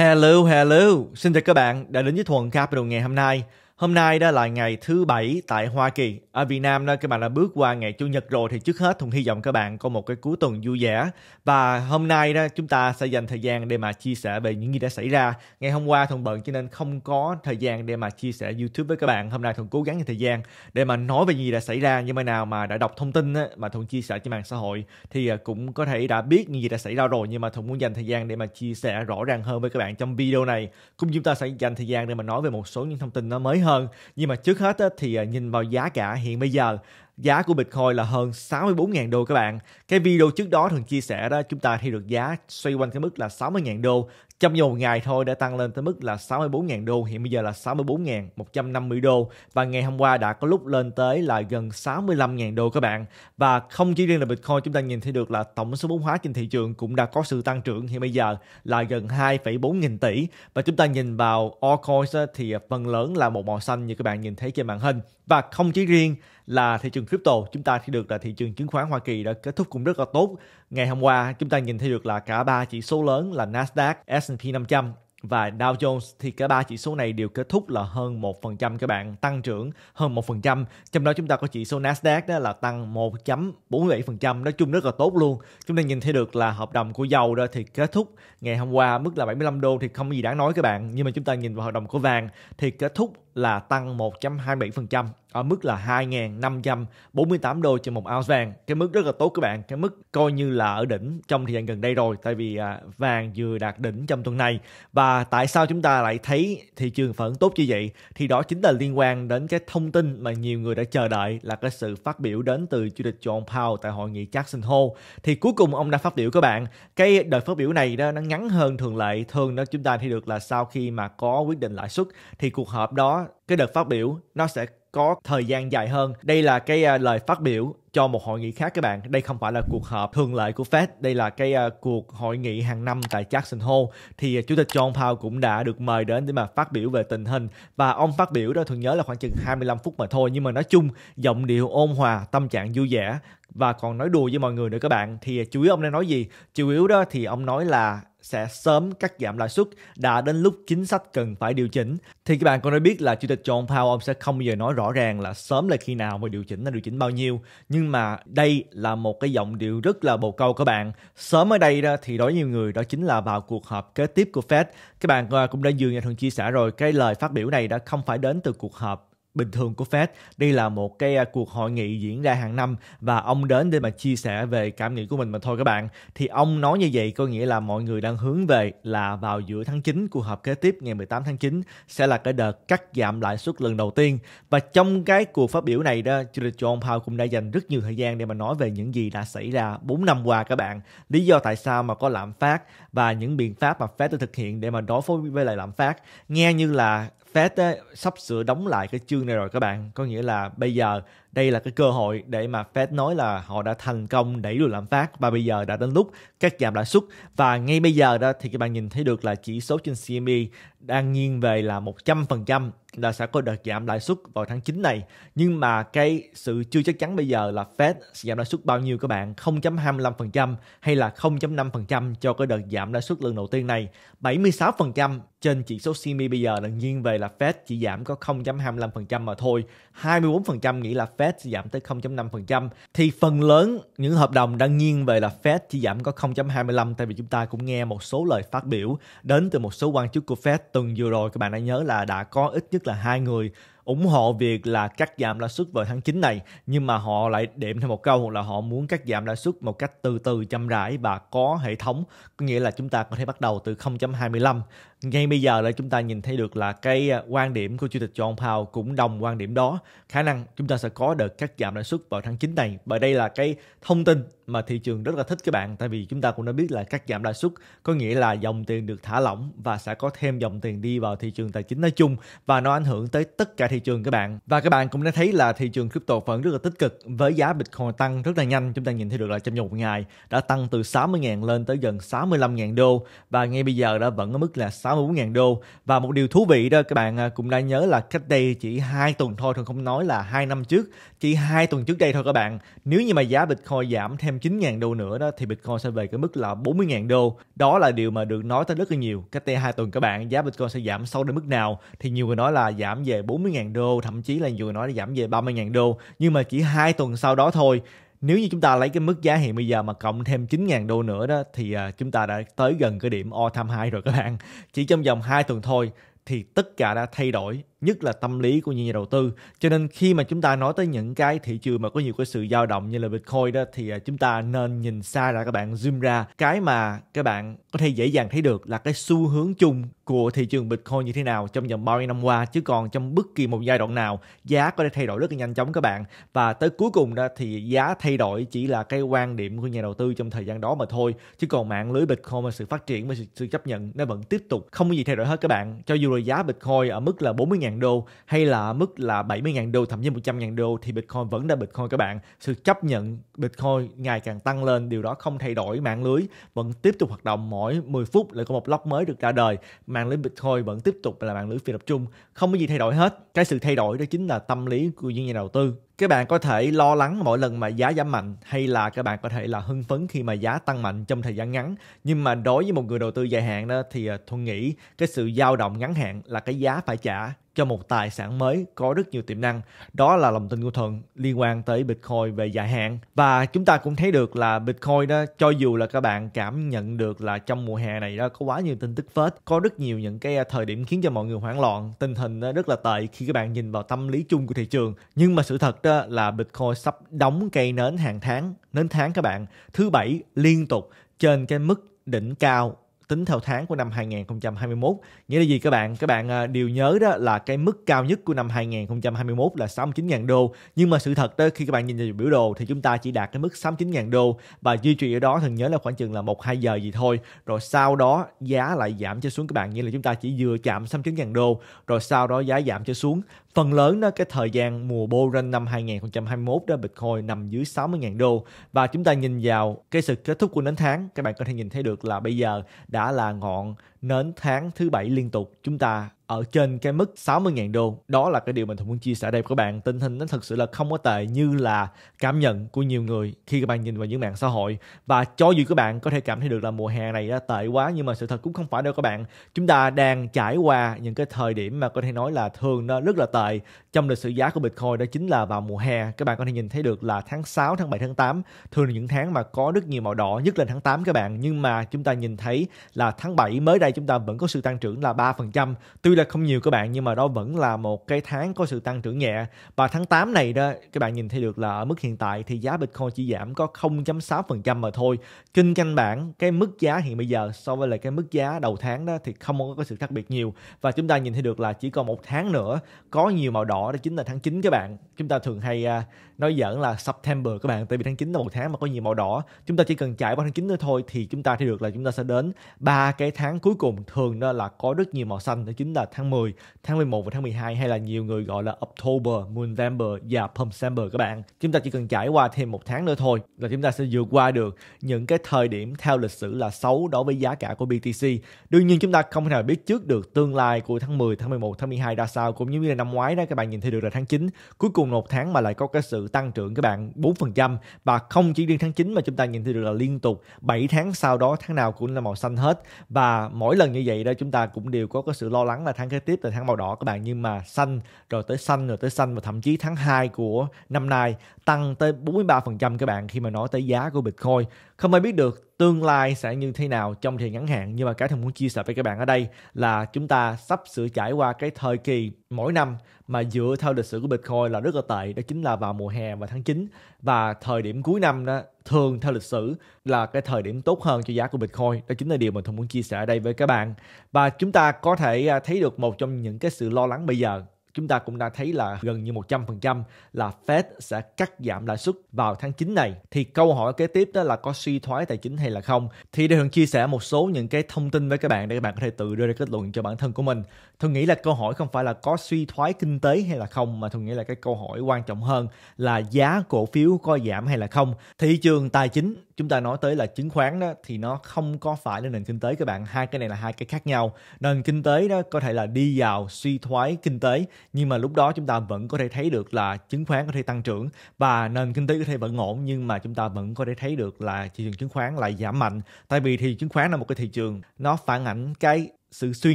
Hello, hello. Xin chào các bạn đã đến với Thuần Capital ngày hôm nay. Hôm nay đó là ngày thứ bảy tại Hoa Kỳ. Ở Việt Nam đó các bạn đã bước qua ngày chủ nhật rồi thì trước hết thùng hy vọng các bạn có một cái cuối tuần vui vẻ. Và hôm nay đó chúng ta sẽ dành thời gian để mà chia sẻ về những gì đã xảy ra. Ngày hôm qua thùng bận cho nên không có thời gian để mà chia sẻ YouTube với các bạn. Hôm nay thùng cố gắng dành thời gian để mà nói về những gì đã xảy ra. Nhưng mà nào mà đã đọc thông tin á, mà thùng chia sẻ trên mạng xã hội thì à, cũng có thể đã biết những gì đã xảy ra rồi. Nhưng mà thùng muốn dành thời gian để mà chia sẻ rõ ràng hơn với các bạn trong video này. Cũng chúng ta sẽ dành thời gian để mà nói về một số những thông tin nó mới hơn hơn nhưng mà trước hết thì à, nhìn vào giá cả hiện bây giờ giá của Bitcoin là hơn 64.000 đô các bạn. Cái video trước đó thường chia sẻ đó chúng ta thì được giá xoay quanh cái mức là 60.000 đô trong vòng một ngày thôi đã tăng lên tới mức là 64.000 đô, hiện bây giờ là 64.150 đô và ngày hôm qua đã có lúc lên tới là gần 65.000 đô các bạn. Và không chỉ riêng là Bitcoin chúng ta nhìn thấy được là tổng số vốn hóa trên thị trường cũng đã có sự tăng trưởng hiện bây giờ là gần 2,4 nghìn tỷ và chúng ta nhìn vào altcoins thì phần lớn là một màu xanh như các bạn nhìn thấy trên màn hình và không chỉ riêng là thị trường crypto chúng ta thì được là thị trường chứng khoán Hoa Kỳ đã kết thúc cũng rất là tốt ngày hôm qua chúng ta nhìn thấy được là cả ba chỉ số lớn là Nasdaq S&P 500 và Dow Jones thì cả ba chỉ số này đều kết thúc là hơn 1% các bạn, tăng trưởng hơn 1%. Trong đó chúng ta có chỉ số Nasdaq đó là tăng 1.47%, nói chung rất là tốt luôn. Chúng ta nhìn thấy được là hợp đồng của dầu đó thì kết thúc ngày hôm qua mức là 75 đô thì không gì đáng nói các bạn, nhưng mà chúng ta nhìn vào hợp đồng của vàng thì kết thúc là tăng 1.27% ở mức là 2.548 đô trên một ounce vàng. Cái mức rất là tốt các bạn, cái mức coi như là ở đỉnh trong thời gian gần đây rồi tại vì à, vàng vừa đạt đỉnh trong tuần này. Và tại sao chúng ta lại thấy thị trường phản tốt như vậy? Thì đó chính là liên quan đến cái thông tin mà nhiều người đã chờ đợi là cái sự phát biểu đến từ chủ tịch John Powell tại hội nghị Jackson Hole. Thì cuối cùng ông đã phát biểu các bạn. Cái đợt phát biểu này đó nó ngắn hơn thường lệ, thường đó chúng ta thấy được là sau khi mà có quyết định lãi suất thì cuộc họp đó cái đợt phát biểu nó sẽ có thời gian dài hơn. Đây là cái uh, lời phát biểu cho một hội nghị khác các bạn. Đây không phải là cuộc họp thường lệ của Fed, đây là cái uh, cuộc hội nghị hàng năm tại Jackson Hole. Thì uh, chủ tịch John Powell cũng đã được mời đến để mà phát biểu về tình hình và ông phát biểu đó thường nhớ là khoảng chừng 25 phút mà thôi nhưng mà nói chung giọng điệu ôn hòa, tâm trạng vui vẻ và còn nói đùa với mọi người nữa các bạn. Thì uh, chủ yếu ông đang nói gì? Chủ yếu đó thì ông nói là sẽ sớm cắt giảm lãi suất đã đến lúc chính sách cần phải điều chỉnh thì các bạn cũng đã biết là chủ tịch John Powell ông sẽ không bao giờ nói rõ ràng là sớm là khi nào mà điều chỉnh là điều chỉnh bao nhiêu nhưng mà đây là một cái giọng điệu rất là bồ câu các bạn sớm ở đây đó thì đối với nhiều người đó chính là vào cuộc họp kế tiếp của Fed các bạn à, cũng đã dường nhà thường chia sẻ rồi cái lời phát biểu này đã không phải đến từ cuộc họp bình thường của Fed. Đây là một cái à, cuộc hội nghị diễn ra hàng năm và ông đến để mà chia sẻ về cảm nghĩ của mình mà thôi các bạn. Thì ông nói như vậy có nghĩa là mọi người đang hướng về là vào giữa tháng 9 cuộc họp kế tiếp ngày 18 tháng 9 sẽ là cái đợt cắt giảm lãi suất lần đầu tiên. Và trong cái cuộc phát biểu này đó, Jerome Powell cũng đã dành rất nhiều thời gian để mà nói về những gì đã xảy ra 4 năm qua các bạn. Lý do tại sao mà có lạm phát và những biện pháp mà Fed đã thực hiện để mà đối phó với lại lạm phát. Nghe như là Fed sắp sửa đóng lại cái chương này rồi các bạn có nghĩa là bây giờ đây là cái cơ hội để mà Fed nói là họ đã thành công đẩy lùi lạm phát và bây giờ đã đến lúc cắt giảm lãi suất và ngay bây giờ đó thì các bạn nhìn thấy được là chỉ số trên CME đang nghiêng về là 100% là sẽ có đợt giảm lãi suất vào tháng 9 này nhưng mà cái sự chưa chắc chắn bây giờ là Fed sẽ giảm lãi suất bao nhiêu các bạn 0.25% hay là 0.5% cho cái đợt giảm lãi suất lần đầu tiên này 76% trên chỉ số CME bây giờ là nghiêng về là Fed chỉ giảm có 0.25% mà thôi 24% nghĩ là Fed sẽ giảm tới 0.5% thì phần lớn những hợp đồng đang nghiêng về là Fed chỉ giảm có 0.25 tại vì chúng ta cũng nghe một số lời phát biểu đến từ một số quan chức của Fed tuần vừa rồi các bạn đã nhớ là đã có ít nhất là hai người ủng hộ việc là cắt giảm lãi suất vào tháng 9 này nhưng mà họ lại đệm thêm một câu là họ muốn cắt giảm lãi suất một cách từ từ chậm rãi và có hệ thống có nghĩa là chúng ta có thể bắt đầu từ 0.25 ngay bây giờ là chúng ta nhìn thấy được là cái à, quan điểm của chủ tịch John Powell cũng đồng quan điểm đó khả năng chúng ta sẽ có đợt cắt giảm lãi suất vào tháng 9 này bởi đây là cái thông tin mà thị trường rất là thích các bạn tại vì chúng ta cũng đã biết là cắt giảm lãi suất có nghĩa là dòng tiền được thả lỏng và sẽ có thêm dòng tiền đi vào thị trường tài chính nói chung và nó ảnh hưởng tới tất cả thị trường các bạn và các bạn cũng đã thấy là thị trường crypto vẫn rất là tích cực với giá Bitcoin tăng rất là nhanh chúng ta nhìn thấy được là trong vòng một ngày đã tăng từ 60.000 lên tới gần 65.000 đô và ngay bây giờ đã vẫn ở mức là 64.000 đô và một điều thú vị đó các bạn à, cũng đã nhớ là cách đây chỉ hai tuần thôi thôi không nói là hai năm trước chỉ hai tuần trước đây thôi các bạn nếu như mà giá Bitcoin giảm thêm 9.000 đô nữa đó thì Bitcoin sẽ về cái mức là 40.000 đô đó là điều mà được nói tới rất là nhiều cách đây hai tuần các bạn giá Bitcoin sẽ giảm sâu đến mức nào thì nhiều người nói là giảm về 40 ngàn đô thậm chí là vừa nói là giảm về 30 ngàn đô nhưng mà chỉ hai tuần sau đó thôi nếu như chúng ta lấy cái mức giá hiện bây giờ mà cộng thêm 9.000 đô nữa đó thì à, chúng ta đã tới gần cái điểm all time high rồi các bạn. Chỉ trong vòng 2 tuần thôi thì tất cả đã thay đổi nhất là tâm lý của những nhà đầu tư cho nên khi mà chúng ta nói tới những cái thị trường mà có nhiều cái sự dao động như là bitcoin đó thì à, chúng ta nên nhìn xa ra các bạn zoom ra cái mà các bạn có thể dễ dàng thấy được là cái xu hướng chung của thị trường bitcoin như thế nào trong vòng bao nhiêu năm qua chứ còn trong bất kỳ một giai đoạn nào giá có thể thay đổi rất là nhanh chóng các bạn và tới cuối cùng đó thì giá thay đổi chỉ là cái quan điểm của nhà đầu tư trong thời gian đó mà thôi chứ còn mạng lưới bitcoin và sự phát triển và sự, sự chấp nhận nó vẫn tiếp tục không có gì thay đổi hết các bạn cho dù là giá bitcoin ở mức là 40.000 000 đô hay là mức là 70.000 đô thậm chí 100.000 đô thì Bitcoin vẫn là Bitcoin các bạn. Sự chấp nhận Bitcoin ngày càng tăng lên, điều đó không thay đổi mạng lưới vẫn tiếp tục hoạt động mỗi 10 phút lại có một block mới được ra đời. Mạng lưới Bitcoin vẫn tiếp tục là mạng lưới phi tập trung, không có gì thay đổi hết. Cái sự thay đổi đó chính là tâm lý của những nhà đầu tư các bạn có thể lo lắng mỗi lần mà giá giảm mạnh hay là các bạn có thể là hưng phấn khi mà giá tăng mạnh trong thời gian ngắn nhưng mà đối với một người đầu tư dài hạn đó thì à, thuần nghĩ cái sự dao động ngắn hạn là cái giá phải trả cho một tài sản mới có rất nhiều tiềm năng. Đó là lòng tin của Thuận liên quan tới Bitcoin về dài hạn. Và chúng ta cũng thấy được là Bitcoin đó, cho dù là các bạn cảm nhận được là trong mùa hè này đó có quá nhiều tin tức phết, có rất nhiều những cái à, thời điểm khiến cho mọi người hoảng loạn, tình hình rất là tệ khi các bạn nhìn vào tâm lý chung của thị trường. Nhưng mà sự thật đó là Bitcoin sắp đóng cây nến hàng tháng, nến tháng các bạn, thứ bảy liên tục trên cái mức đỉnh cao tính theo tháng của năm 2021. Nghĩa là gì các bạn? Các bạn à, đều nhớ đó là cái mức cao nhất của năm 2021 là 69.000 đô. Nhưng mà sự thật đó khi các bạn nhìn vào biểu đồ thì chúng ta chỉ đạt cái mức 69.000 đô và duy trì ở đó thường nhớ là khoảng chừng là 1 2 giờ gì thôi. Rồi sau đó giá lại giảm cho xuống các bạn nghĩa là chúng ta chỉ vừa chạm 69.000 đô rồi sau đó giá giảm cho xuống. Phần lớn đó cái thời gian mùa bull run năm 2021 đó Bitcoin nằm dưới 60.000 đô và chúng ta nhìn vào cái sự kết thúc của nến tháng các bạn có thể nhìn thấy được là bây giờ đã 也 là ngọn. nến tháng thứ bảy liên tục chúng ta ở trên cái mức 60.000 đô. Đó là cái điều mình thường muốn chia sẻ đây với các bạn. Tình hình nó thật sự là không có tệ như là cảm nhận của nhiều người khi các bạn nhìn vào những mạng xã hội. Và cho dù các bạn có thể cảm thấy được là mùa hè này đã tệ quá nhưng mà sự thật cũng không phải đâu các bạn. Chúng ta đang trải qua những cái thời điểm mà có thể nói là thường nó rất là tệ trong lịch sử giá của Bitcoin đó chính là vào mùa hè. Các bạn có thể nhìn thấy được là tháng 6, tháng 7, tháng 8 thường là những tháng mà có rất nhiều màu đỏ nhất là tháng 8 các bạn. Nhưng mà chúng ta nhìn thấy là tháng 7 mới đây đây chúng ta vẫn có sự tăng trưởng là 3%. Tuy là không nhiều các bạn nhưng mà đó vẫn là một cái tháng có sự tăng trưởng nhẹ. Và tháng 8 này đó các bạn nhìn thấy được là ở mức hiện tại thì giá Bitcoin chỉ giảm có 0.6% mà thôi. Kinh canh bản cái mức giá hiện bây giờ so với lại cái mức giá đầu tháng đó thì không có sự khác biệt nhiều. Và chúng ta nhìn thấy được là chỉ còn một tháng nữa có nhiều màu đỏ đó chính là tháng 9 các bạn. Chúng ta thường hay à, nói giỡn là September các bạn tại vì tháng 9 là một tháng mà có nhiều màu đỏ. Chúng ta chỉ cần chạy qua tháng 9 nữa thôi thì chúng ta thấy được là chúng ta sẽ đến ba cái tháng cuối cùng thường đó là có rất nhiều màu xanh đó chính là tháng 10, tháng 11 và tháng 12 hay là nhiều người gọi là October, November và December các bạn. Chúng ta chỉ cần trải qua thêm một tháng nữa thôi là chúng ta sẽ vượt qua được những cái thời điểm theo lịch sử là xấu đối với giá cả của BTC. Đương nhiên chúng ta không thể nào biết trước được tương lai của tháng 10, tháng 11, tháng 12 ra sao cũng như là năm ngoái đó các bạn nhìn thấy được là tháng 9 cuối cùng một tháng mà lại có cái sự tăng trưởng các bạn 4% và không chỉ riêng tháng 9 mà chúng ta nhìn thấy được là liên tục 7 tháng sau đó tháng nào cũng là màu xanh hết và mỗi mỗi lần như vậy đó chúng ta cũng đều có cái sự lo lắng là tháng kế tiếp là tháng màu đỏ các bạn nhưng mà xanh rồi tới xanh rồi tới xanh và thậm chí tháng 2 của năm nay tăng tới 43% các bạn khi mà nói tới giá của Bitcoin. Không ai biết được tương lai sẽ như thế nào trong thời ngắn hạn nhưng mà cái thằng muốn chia sẻ với các bạn ở đây là chúng ta sắp sửa trải qua cái thời kỳ mỗi năm mà dựa theo lịch sử của Bitcoin là rất là tệ đó chính là vào mùa hè và tháng 9 và thời điểm cuối năm đó thường theo lịch sử là cái thời điểm tốt hơn cho giá của Bitcoin đó chính là điều mà thường muốn chia sẻ ở đây với các bạn và chúng ta có thể à, thấy được một trong những cái sự lo lắng bây giờ chúng ta cũng đã thấy là gần như 100% là Fed sẽ cắt giảm lãi suất vào tháng 9 này. Thì câu hỏi kế tiếp đó là có suy thoái tài chính hay là không? Thì để Hường chia sẻ một số những cái thông tin với các bạn để các bạn có thể tự đưa ra kết luận cho bản thân của mình thường nghĩ là câu hỏi không phải là có suy thoái kinh tế hay là không mà thường nghĩ là cái câu hỏi quan trọng hơn là giá cổ phiếu có giảm hay là không. Thị trường tài chính chúng ta nói tới là chứng khoán đó thì nó không có phải là nền kinh tế các bạn. Hai cái này là hai cái khác nhau. Nền kinh tế đó có thể là đi vào suy thoái kinh tế nhưng mà lúc đó chúng ta vẫn có thể thấy được là chứng khoán có thể tăng trưởng và nền kinh tế có thể vẫn ổn nhưng mà chúng ta vẫn có thể thấy được là thị trường chứng khoán lại giảm mạnh tại vì thị trường chứng khoán là một cái thị trường nó phản ảnh cái sự suy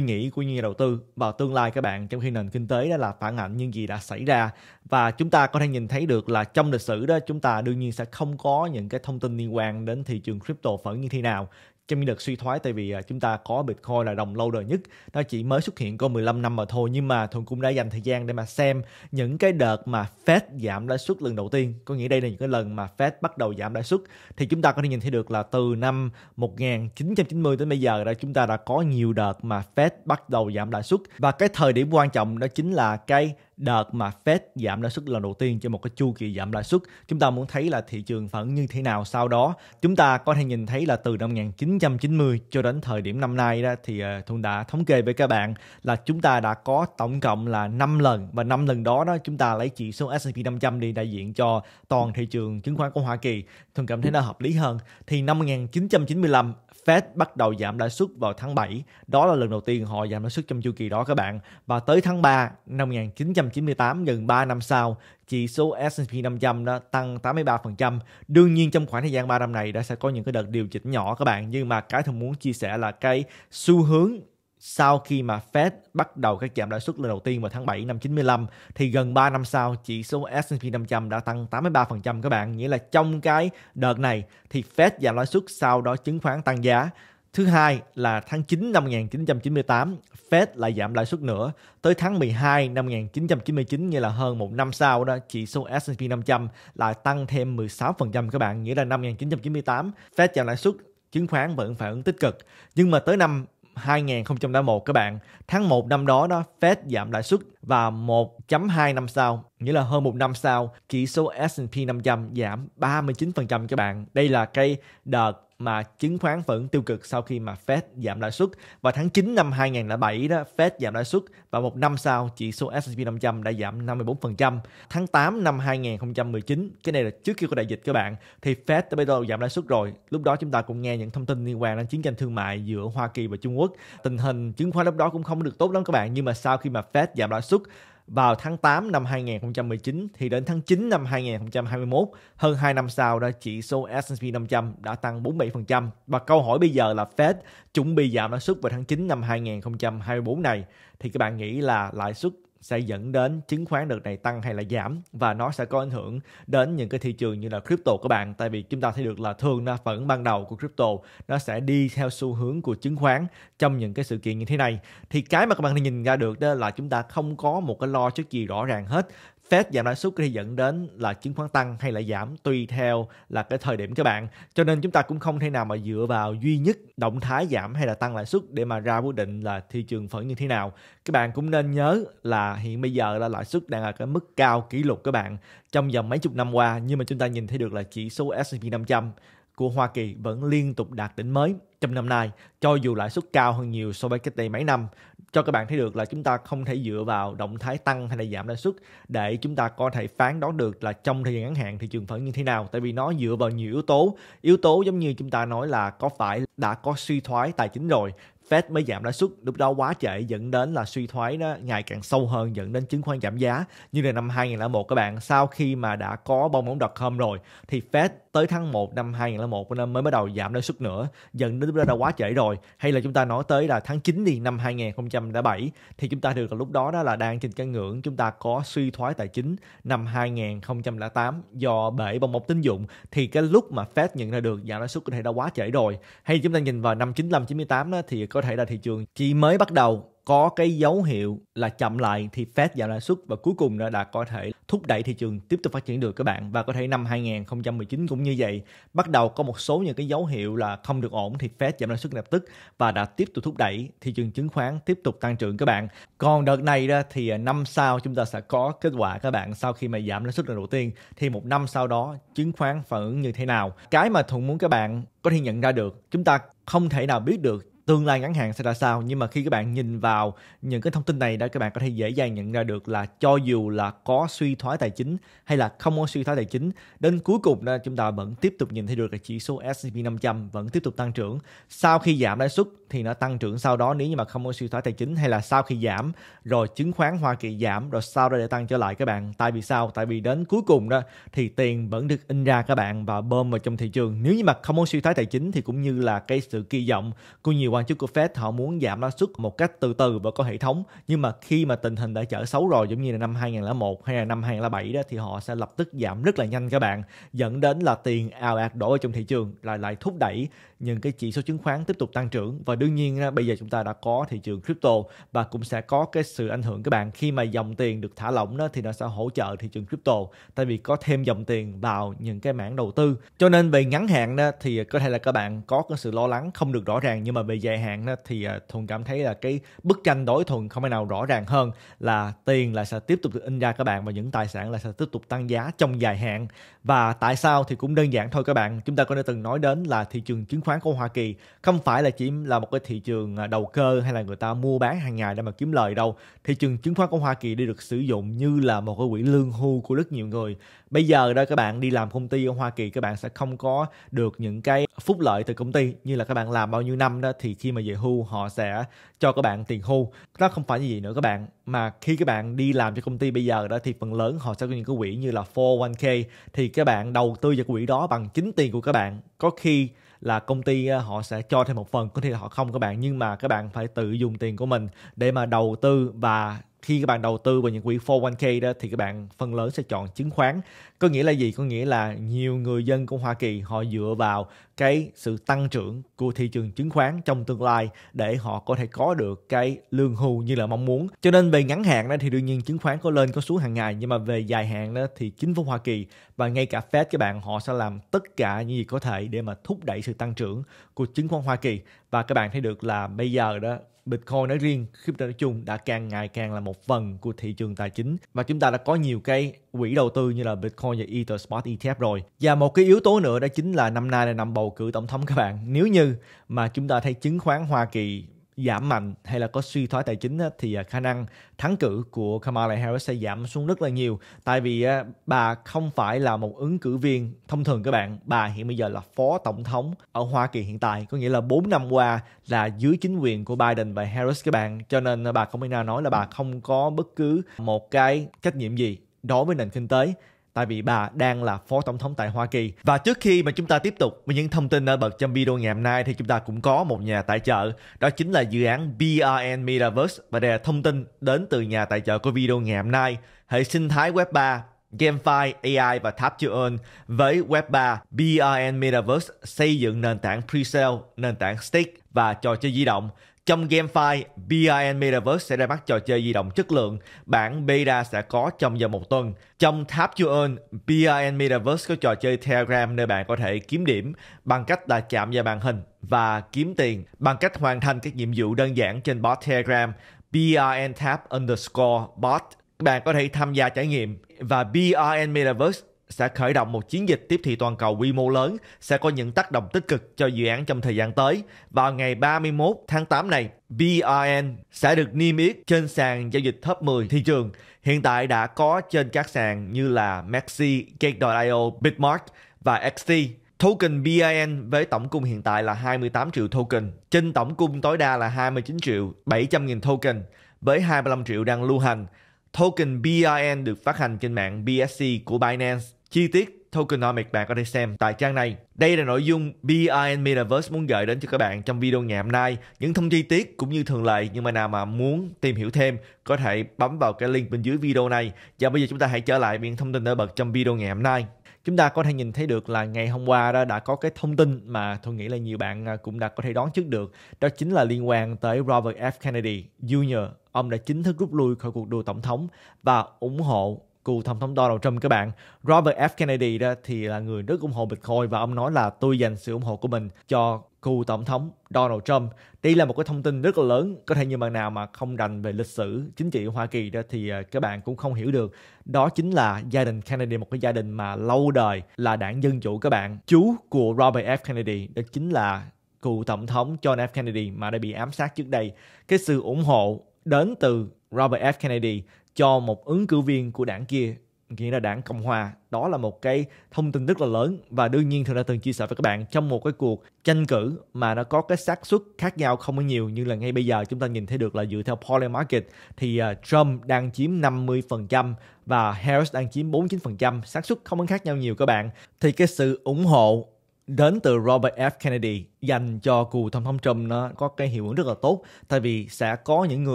nghĩ của những nhà đầu tư vào tương lai các bạn trong khi nền kinh tế đó là phản ảnh những gì đã xảy ra và chúng ta có thể nhìn thấy được là trong lịch sử đó chúng ta đương nhiên sẽ không có những cái thông tin liên quan đến thị trường crypto phẫn như thế nào trong những đợt suy thoái tại vì à, chúng ta có Bitcoin là đồng lâu đời nhất nó chỉ mới xuất hiện có 15 năm mà thôi nhưng mà thường cũng đã dành thời gian để mà xem những cái đợt mà Fed giảm lãi suất lần đầu tiên có nghĩa đây là những cái lần mà Fed bắt đầu giảm lãi suất thì chúng ta có thể nhìn thấy được là từ năm 1990 đến bây giờ đã chúng ta đã có nhiều đợt mà Fed bắt đầu giảm lãi suất và cái thời điểm quan trọng đó chính là cái đợt mà Fed giảm lãi suất lần đầu tiên cho một cái chu kỳ giảm lãi suất chúng ta muốn thấy là thị trường phản như thế nào sau đó chúng ta có thể nhìn thấy là từ năm 1990 cho đến thời điểm năm nay đó thì ờ, Thuận đã thống kê với các bạn là chúng ta đã có tổng cộng là 5 lần và 5 lần đó đó chúng ta lấy chỉ số S&P 500 đi đại diện cho toàn thị trường chứng khoán của Hoa Kỳ Thuận cảm thấy nó hợp lý hơn thì năm 1995 Fed bắt đầu giảm lãi suất vào tháng 7. Đó là lần đầu tiên họ giảm lãi suất trong chu kỳ đó các bạn. Và tới tháng 3 năm 1998, gần 3 năm sau, chỉ số S&P 500 đã tăng 83%. Đương nhiên trong khoảng thời gian 3 năm này đã sẽ có những cái đợt điều chỉnh nhỏ các bạn. Nhưng mà cái tôi muốn chia sẻ là cái xu hướng sau khi mà Fed bắt đầu các giảm lãi suất lần đầu tiên vào tháng 7 năm 95 thì gần 3 năm sau chỉ số S&P 500 đã tăng 83% các bạn, nghĩa là trong cái đợt này thì Fed giảm lãi suất sau đó chứng khoán tăng giá. Thứ hai là tháng 9 năm 1998, Fed lại giảm lãi suất nữa. Tới tháng 12 năm 1999, nghĩa là hơn một năm sau đó, chỉ số S&P 500 lại tăng thêm 16% các bạn. Nghĩa là năm 1998, Fed giảm lãi suất, chứng khoán vẫn phản ứng tích cực. Nhưng mà tới năm 2001 các bạn. Tháng 1 năm đó đó Fed giảm lãi suất và 1.2 năm sau, nghĩa là hơn một năm sau, chỉ số S&P 500 giảm 39% các bạn. Đây là cái đợt mà chứng khoán vẫn tiêu cực sau khi mà Fed giảm lãi suất. và tháng 9 năm 2007 đó, Fed giảm lãi suất và một năm sau chỉ số S&P 500 đã giảm 54%. Tháng 8 năm 2019, cái này là trước khi có đại dịch các bạn, thì Fed đã bắt đầu giảm lãi suất rồi. Lúc đó chúng ta cũng nghe những thông tin liên quan đến chiến tranh thương mại giữa Hoa Kỳ và Trung Quốc. Tình hình chứng khoán lúc đó cũng không được tốt lắm các bạn, nhưng mà sau khi mà Fed giảm lãi suất vào tháng 8 năm 2019 thì đến tháng 9 năm 2021, hơn 2 năm sau đó chỉ số S&P 500 đã tăng 47% và câu hỏi bây giờ là Fed chuẩn bị giảm lãi suất vào tháng 9 năm 2024 này thì các bạn nghĩ là lãi suất sẽ dẫn đến chứng khoán đợt này tăng hay là giảm và nó sẽ có ảnh hưởng đến những cái thị trường như là crypto các bạn tại vì chúng ta thấy được là thường là phần ban đầu của crypto nó sẽ đi theo xu hướng của chứng khoán trong những cái sự kiện như thế này thì cái mà các bạn nhìn ra được đó là chúng ta không có một cái lo trước gì rõ ràng hết Fed giảm lãi suất có thể dẫn đến là chứng khoán tăng hay là giảm tùy theo là cái thời điểm các bạn. Cho nên chúng ta cũng không thể nào mà dựa vào duy nhất động thái giảm hay là tăng lãi suất để mà ra quyết định là thị trường phẫn như thế nào. Các bạn cũng nên nhớ là hiện bây giờ là lãi suất đang ở cái mức cao kỷ lục các bạn trong vòng mấy chục năm qua nhưng mà chúng ta nhìn thấy được là chỉ số S&P 500 của Hoa Kỳ vẫn liên tục đạt đỉnh mới trong năm nay cho dù lãi suất cao hơn nhiều so với cách đây mấy năm cho các bạn thấy được là chúng ta không thể dựa vào động thái tăng hay là giảm lãi suất để chúng ta có thể phán đoán được là trong thời gian ngắn hạn thị trường phản như thế nào tại vì nó dựa vào nhiều yếu tố yếu tố giống như chúng ta nói là có phải đã có suy thoái tài chính rồi Fed mới giảm lãi suất lúc đó quá trễ dẫn đến là suy thoái nó ngày càng sâu hơn dẫn đến chứng khoán giảm giá như là năm 2001 các bạn sau khi mà đã có bong bóng đặt hôm rồi thì Fed tới tháng 1 năm 2001 năm mới bắt đầu giảm lãi suất nữa dần đến đã quá trễ rồi hay là chúng ta nói tới là tháng 9 đi năm 2007 thì chúng ta được lúc đó đó là đang trên cái ngưỡng chúng ta có suy thoái tài chính năm 2008 do bể bong bóng tín dụng thì cái lúc mà Fed nhận ra được giảm lãi suất có thể đã quá trễ rồi hay chúng ta nhìn vào năm 95 98 đó thì có thể là thị trường chỉ mới bắt đầu có cái dấu hiệu là chậm lại thì Fed giảm lãi suất và cuối cùng đã, có thể thúc đẩy thị trường tiếp tục phát triển được các bạn và có thể năm 2019 cũng như vậy bắt đầu có một số những cái dấu hiệu là không được ổn thì Fed giảm lãi suất lập tức và đã tiếp tục thúc đẩy thị trường chứng khoán tiếp tục tăng trưởng các bạn còn đợt này đó thì à, năm sau chúng ta sẽ có kết quả các bạn sau khi mà giảm lãi suất lần đầu tiên thì một năm sau đó chứng khoán phản ứng như thế nào cái mà thuận muốn các bạn có thể nhận ra được chúng ta không thể nào biết được tương lai ngắn hạn sẽ ra sao nhưng mà khi các bạn nhìn vào những cái thông tin này đó các bạn có thể dễ dàng nhận ra được là cho dù là có suy thoái tài chính hay là không có suy thoái tài chính đến cuối cùng đó chúng ta vẫn tiếp tục nhìn thấy được là chỉ số S&P 500 vẫn tiếp tục tăng trưởng sau khi giảm lãi suất thì nó tăng trưởng sau đó nếu như mà không có suy thoái tài chính hay là sau khi giảm rồi chứng khoán Hoa Kỳ giảm rồi sau đó để tăng trở lại các bạn tại vì sao tại vì đến cuối cùng đó thì tiền vẫn được in ra các bạn và bơm vào trong thị trường nếu như mà không có suy thoái tài chính thì cũng như là cái sự kỳ vọng của nhiều quan chức của Fed họ muốn giảm lãi suất một cách từ từ và có hệ thống nhưng mà khi mà tình hình đã trở xấu rồi giống như là năm 2001 hay là năm 2007 đó thì họ sẽ lập tức giảm rất là nhanh các bạn dẫn đến là tiền ào ạt đổ vào trong thị trường lại lại thúc đẩy những cái chỉ số chứng khoán tiếp tục tăng trưởng và đương nhiên bây giờ chúng ta đã có thị trường crypto và cũng sẽ có cái sự ảnh hưởng các bạn khi mà dòng tiền được thả lỏng đó thì nó sẽ hỗ trợ thị trường crypto tại vì có thêm dòng tiền vào những cái mảng đầu tư cho nên về ngắn hạn đó thì có thể là các bạn có cái sự lo lắng không được rõ ràng nhưng mà về dài hạn đó, thì à, thuần cảm thấy là cái bức tranh đối thuần không thể nào rõ ràng hơn là tiền là sẽ tiếp tục được in ra các bạn và những tài sản là sẽ tiếp tục tăng giá trong dài hạn và tại sao thì cũng đơn giản thôi các bạn chúng ta có đã từng nói đến là thị trường chứng khoán của Hoa Kỳ không phải là chỉ là một cái thị trường à, đầu cơ hay là người ta mua bán hàng ngày để mà kiếm lời đâu thị trường chứng khoán của Hoa Kỳ đi được sử dụng như là một cái quỹ lương hưu của rất nhiều người bây giờ đó các bạn đi làm công ty ở Hoa Kỳ các bạn sẽ không có được những cái phúc lợi từ công ty như là các bạn làm bao nhiêu năm đó thì khi mà về hưu họ sẽ cho các bạn tiền hưu đó không phải như vậy nữa các bạn mà khi các bạn đi làm cho công ty bây giờ đó thì phần lớn họ sẽ có những cái quỹ như là 401k thì các bạn đầu tư vào quỹ đó bằng chính tiền của các bạn có khi là công ty ờ, họ sẽ cho thêm một phần có thể là họ không các bạn nhưng mà các bạn phải tự dùng tiền của mình để mà đầu tư và khi các bạn đầu tư vào những quỹ 401k đó thì các bạn phần lớn sẽ chọn chứng khoán. Có nghĩa là gì? Có nghĩa là nhiều người dân của Hoa Kỳ họ dựa vào cái sự tăng trưởng của thị trường chứng khoán trong tương lai để họ có thể có được cái lương hưu như là mong muốn. Cho nên về ngắn hạn đó thì đương nhiên chứng khoán có lên có xuống hàng ngày nhưng mà về dài hạn đó thì chính phủ Hoa Kỳ và ngay cả Fed các bạn họ sẽ làm tất cả những gì có thể để mà thúc đẩy sự tăng trưởng của chứng khoán Hoa Kỳ và các bạn thấy được là bây giờ đó Bitcoin nói riêng, crypto nói chung đã càng ngày càng là một phần của thị trường tài chính và chúng ta đã có nhiều cái quỹ đầu tư như là Bitcoin và Ether Spot e ETF rồi. Và một cái yếu tố nữa đó chính là năm nay là năm bầu cử tổng thống các bạn. Nếu như mà chúng ta thấy chứng khoán Hoa Kỳ giảm mạnh hay là có suy thoái tài chính thì à, khả năng thắng cử của Kamala Harris sẽ giảm xuống rất là nhiều tại vì bà không phải là một ứng cử viên thông thường các bạn bà hiện bây giờ là phó tổng thống ở Hoa Kỳ hiện tại có nghĩa là 4 năm qua là dưới chính quyền của Biden và Harris các bạn cho nên à, bà không thể nào nói là bà không có bất cứ một cái trách nhiệm gì đối với nền kinh tế tại vì bà đang là phó tổng thống tại Hoa Kỳ. Và trước khi mà chúng ta tiếp tục với những thông tin ở bậc trong video ngày hôm nay thì chúng ta cũng có một nhà tài trợ, đó chính là dự án BRN Metaverse và đây là thông tin đến từ nhà tài trợ của video ngày hôm nay, hệ sinh thái web 3 GameFi, AI và Tap to Earn với Web3, BRN Metaverse xây dựng nền tảng pre-sale, nền tảng stake và trò chơi di động trong game GameFi, BIN Metaverse sẽ ra mắt trò chơi di động chất lượng, bản beta sẽ có trong vòng một tuần. Trong Tab to Earn, BIN Metaverse có trò chơi Telegram nơi bạn có thể kiếm điểm bằng cách là chạm vào màn hình và kiếm tiền bằng cách hoàn thành các nhiệm vụ đơn giản trên bot Telegram BRN Tab underscore bot. Bạn có thể tham gia trải nghiệm và BRN Metaverse sẽ khởi động một chiến dịch tiếp thị toàn cầu quy mô lớn sẽ có những tác động tích cực cho dự án trong thời gian tới. Vào ngày 31 tháng 8 này, BRN sẽ được niêm yết trên sàn giao dịch top 10 thị trường. Hiện tại đã có trên các sàn như là Maxi, Gate.io, Bitmark và XT. Token BIN với tổng cung hiện tại là 28 triệu token, trên tổng cung tối đa là 29 triệu 700 nghìn token với 25 triệu đang lưu hành. Token BIN được phát hành trên mạng BSC của Binance Chi tiết tokenomics bạn có thể xem tại trang này. Đây là nội dung BI and Metaverse muốn gửi đến cho các bạn trong video ngày hôm nay. Những thông chi tiết cũng như thường lệ nhưng mà nào mà muốn tìm hiểu thêm có thể bấm vào cái link bên dưới video này. Và bây giờ chúng ta hãy trở lại những thông tin nổi bật trong video ngày hôm nay chúng ta có thể nhìn thấy được là ngày hôm qua đó đã có cái thông tin mà tôi nghĩ là nhiều bạn à, cũng đã có thể đoán trước được đó chính là liên quan tới Robert F Kennedy Jr. ông đã chính thức rút lui khỏi cuộc đua tổng thống và ủng hộ cựu tổng thống Donald Trump các bạn. Robert F. Kennedy đó thì là người rất ủng hộ Bitcoin và ông nói là tôi dành sự ủng hộ của mình cho cựu tổng thống Donald Trump. Đây là một cái thông tin rất là lớn, có thể như bạn nào mà không rành về lịch sử chính trị của Hoa Kỳ đó thì à, các bạn cũng không hiểu được. Đó chính là gia đình Kennedy, một cái gia đình mà lâu đời là đảng Dân Chủ các bạn. Chú của Robert F. Kennedy đó chính là cựu tổng thống John F. Kennedy mà đã bị ám sát trước đây. Cái sự ủng hộ đến từ Robert F. Kennedy cho một ứng cử viên của đảng kia nghĩa là đảng Cộng Hòa. Đó là một cái thông tin rất là lớn và đương nhiên thường đã từng chia sẻ với các bạn trong một cái cuộc tranh cử mà nó có cái xác suất khác nhau không có nhiều như là ngay bây giờ chúng ta nhìn thấy được là dựa theo Polling Market thì à, Trump đang chiếm 50% và Harris đang chiếm 49%, xác suất không có khác nhau nhiều các bạn. Thì cái sự ủng hộ đến từ Robert F. Kennedy dành cho cựu tổng thống Trump nó có cái hiệu ứng rất là tốt tại vì sẽ có những người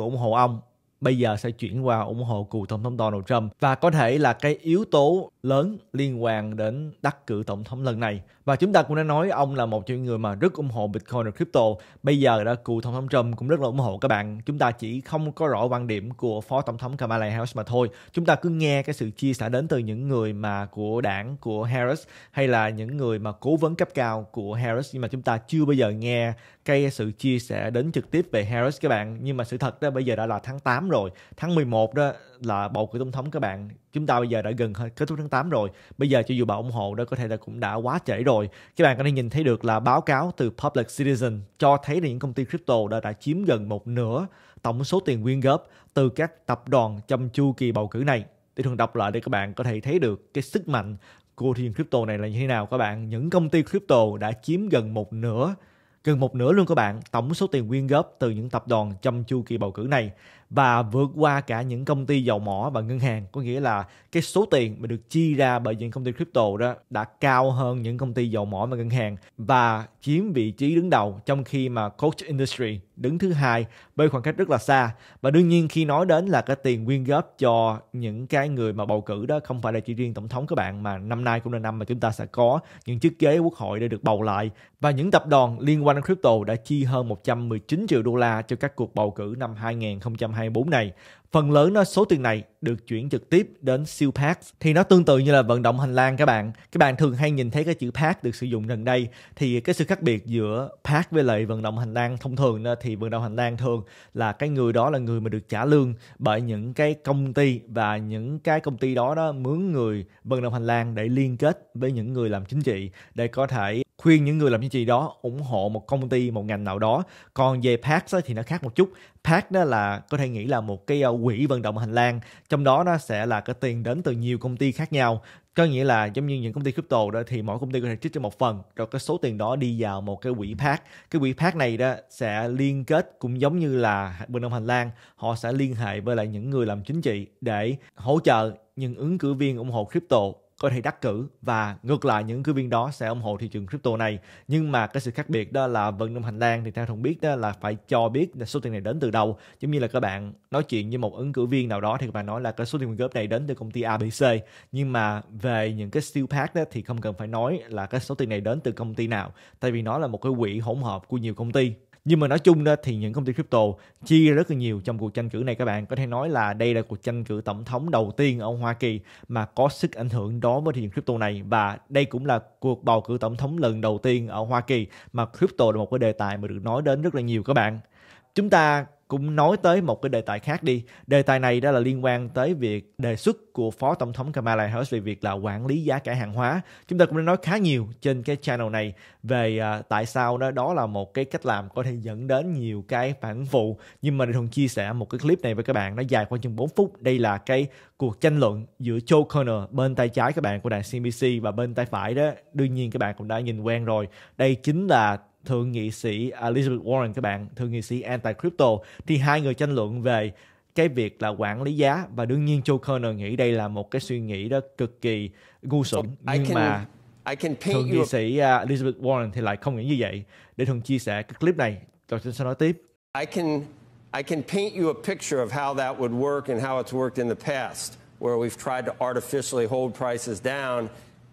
ủng hộ ông bây giờ sẽ chuyển qua ủng hộ cựu tổng thống Donald Trump và có thể là cái yếu tố lớn liên quan đến đắc cử tổng thống lần này và chúng ta cũng đã nói ông là một trong những người mà rất ủng hộ Bitcoin và crypto. Bây giờ đã cựu Tổng thống Trump cũng rất là ủng hộ các bạn. Chúng ta chỉ không có rõ quan điểm của Phó Tổng thống Kamala Harris mà thôi. Chúng ta cứ nghe cái sự chia sẻ đến từ những người mà của đảng của Harris hay là những người mà cố vấn cấp cao của Harris nhưng mà chúng ta chưa bao giờ nghe cái sự chia sẻ đến trực tiếp về Harris các bạn. Nhưng mà sự thật đó bây giờ đã là tháng 8 rồi. Tháng 11 đó là bầu cử tổng thống các bạn chúng ta bây giờ đã gần kết thúc tháng 8 rồi bây giờ cho dù bà ủng hộ đó có thể là cũng đã quá trễ rồi các bạn có thể nhìn thấy được là báo cáo từ Public Citizen cho thấy là những công ty crypto đã đã chiếm gần một nửa tổng số tiền quyên góp từ các tập đoàn trong chu kỳ bầu cử này để thường đọc lại để các bạn có thể thấy được cái sức mạnh của thị trường crypto này là như thế nào các bạn những công ty crypto đã chiếm gần một nửa gần một nửa luôn các bạn tổng số tiền quyên góp từ những tập đoàn trong chu kỳ bầu cử này và vượt qua cả những công ty dầu mỏ và ngân hàng có nghĩa là cái số tiền mà được chi ra bởi những công ty crypto đó đã cao hơn những công ty dầu mỏ và ngân hàng và chiếm vị trí đứng đầu trong khi mà coach industry đứng thứ hai với khoảng cách rất là xa và đương nhiên khi nói đến là cái tiền quyên góp cho những cái người mà bầu cử đó không phải là chỉ riêng tổng thống các bạn mà năm nay cũng là năm mà chúng ta sẽ có những chức ghế quốc hội để được bầu lại và những tập đoàn liên quan đến crypto đã chi hơn 119 triệu đô la cho các cuộc bầu cử năm 2020 2024 này. Phần lớn nó số tiền này được chuyển trực tiếp đến siêu PAC thì nó tương tự như là vận động hành lang các bạn. Các bạn thường hay nhìn thấy cái chữ PAC được sử dụng gần đây thì cái sự khác biệt giữa PAC với lại vận động hành lang thông thường thì vận động hành lang thường là cái người đó là người mà được trả lương bởi những cái công ty và những cái công ty đó đó mướn người vận động hành lang để liên kết với những người làm chính trị để có thể khuyên những người làm chính trị đó ủng hộ một công ty một ngành nào đó còn về PAC thì nó khác một chút PAC đó là có thể nghĩ là một cái ờ, quỹ vận động hành lang trong đó nó sẽ là cái tiền đến từ nhiều công ty khác nhau có nghĩa là giống như những công ty crypto đó thì mỗi công ty có thể trích cho một phần rồi cái số tiền đó đi vào một cái quỹ PAC cái quỹ PAC này đó sẽ liên kết cũng giống như là bên Đông Hành Lang họ sẽ liên hệ với lại những người làm chính trị để hỗ trợ những ứng cử viên ủng hộ crypto có thể đắc cử và ngược lại những cử viên đó sẽ ủng hộ thị trường crypto này nhưng mà cái sự khác biệt đó là vận động hành lang thì theo thông biết đó là phải cho biết là số tiền này đến từ đâu giống như là các bạn nói chuyện với một ứng cử viên nào đó thì các bạn nói là cái số tiền quyên góp này đến từ công ty ABC nhưng mà về những cái steel pack đó thì không cần phải nói là cái số tiền này đến từ công ty nào tại vì nó là một cái quỹ hỗn hợp của nhiều công ty nhưng mà nói chung đó thì những công ty crypto chia rất là nhiều trong cuộc tranh cử này các bạn có thể nói là đây là cuộc tranh cử tổng thống đầu tiên ở Hoa Kỳ mà có sức ảnh hưởng đối với thị trường crypto này và đây cũng là cuộc bầu cử tổng thống lần đầu tiên ở Hoa Kỳ mà crypto là một cái đề tài mà được nói đến rất là nhiều các bạn chúng ta cũng nói tới một cái đề tài khác đi. Đề tài này đó là liên quan tới việc đề xuất của Phó Tổng thống Kamala Harris về việc là quản lý giá cả hàng hóa. Chúng ta cũng đã nói khá nhiều trên cái channel này về à, tại sao đó đó là một cái cách làm có thể dẫn đến nhiều cái phản vụ. Nhưng mà để Hùng chia sẻ một cái clip này với các bạn, nó dài khoảng chừng 4 phút. Đây là cái cuộc tranh luận giữa Joe Connor bên tay trái các bạn của đài CNBC và bên tay phải đó. Đương nhiên các bạn cũng đã nhìn quen rồi. Đây chính là thượng nghị sĩ Elizabeth Warren các bạn, thượng nghị sĩ anti-crypto thì hai người tranh luận về cái việc là quản lý giá và đương nhiên Joe Kerner nghĩ đây là một cái suy nghĩ đó cực kỳ ngu xuẩn nhưng mà thượng nghị sĩ à, Elizabeth Warren thì lại không nghĩ như vậy để thường chia sẻ cái clip này rồi sẽ nói tiếp. I can I can paint you a picture of how that would work and how it's worked in the past where we've tried to artificially hold prices down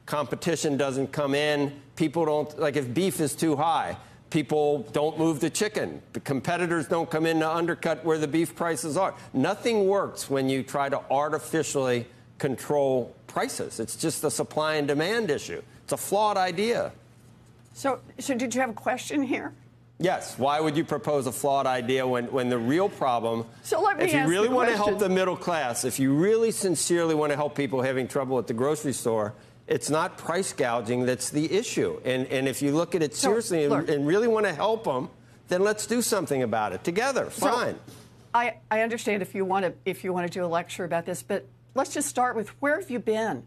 competition doesn't come in. People don't, like if beef is too high, people don't move the chicken. The competitors don't come in to undercut where the beef prices are. Nothing works when you try to artificially control prices. It's just a supply and demand issue. It's a flawed idea. So, so did you have a question here? Yes. Why would you propose a flawed idea when, when the real problem? So let me if you ask really want question. to help the middle class, if you really sincerely want to help people having trouble at the grocery store, it's not price gouging that's the issue. And, and if you look at it so, seriously and, and, really want to help them, then let's do something about it together. So, Fine. I, I understand if you want to if you want to do a lecture about this, but let's just start with where have you been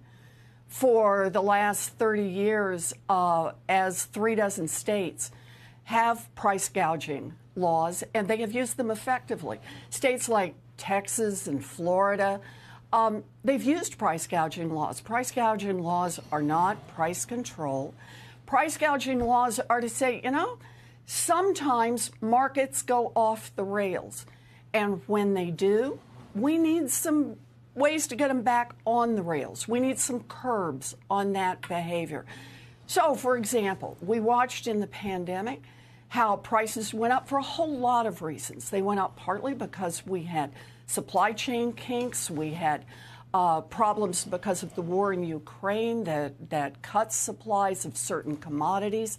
for the last 30 years uh, as three dozen states have price gouging laws and they have used them effectively. States like Texas and Florida, um, they've used price gouging laws. Price gouging laws are not price control. Price gouging laws are to say, you know, sometimes markets go off the rails. And when they do, we need some ways to get them back on the rails. We need some curbs on that behavior. So, for example, we watched in the pandemic how prices went up for a whole lot of reasons. They went up partly because we had supply chain kinks. We had uh, problems because of the war in Ukraine that, that cut supplies of certain commodities.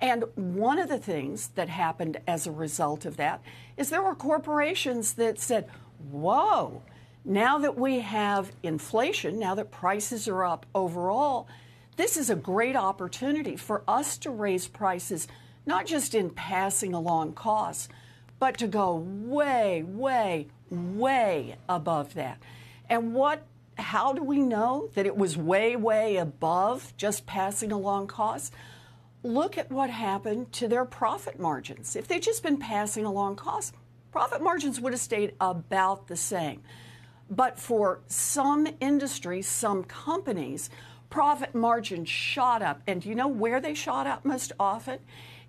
And one of the things that happened as a result of that is there were corporations that said, whoa, now that we have inflation, now that prices are up overall, this is a great opportunity for us to raise prices, not just in passing along costs, but to go way, way, way above that. And what how do we know that it was way way above just passing along costs? Look at what happened to their profit margins. If they'd just been passing along costs, profit margins would have stayed about the same. But for some industries, some companies, profit margins shot up. And do you know where they shot up most often?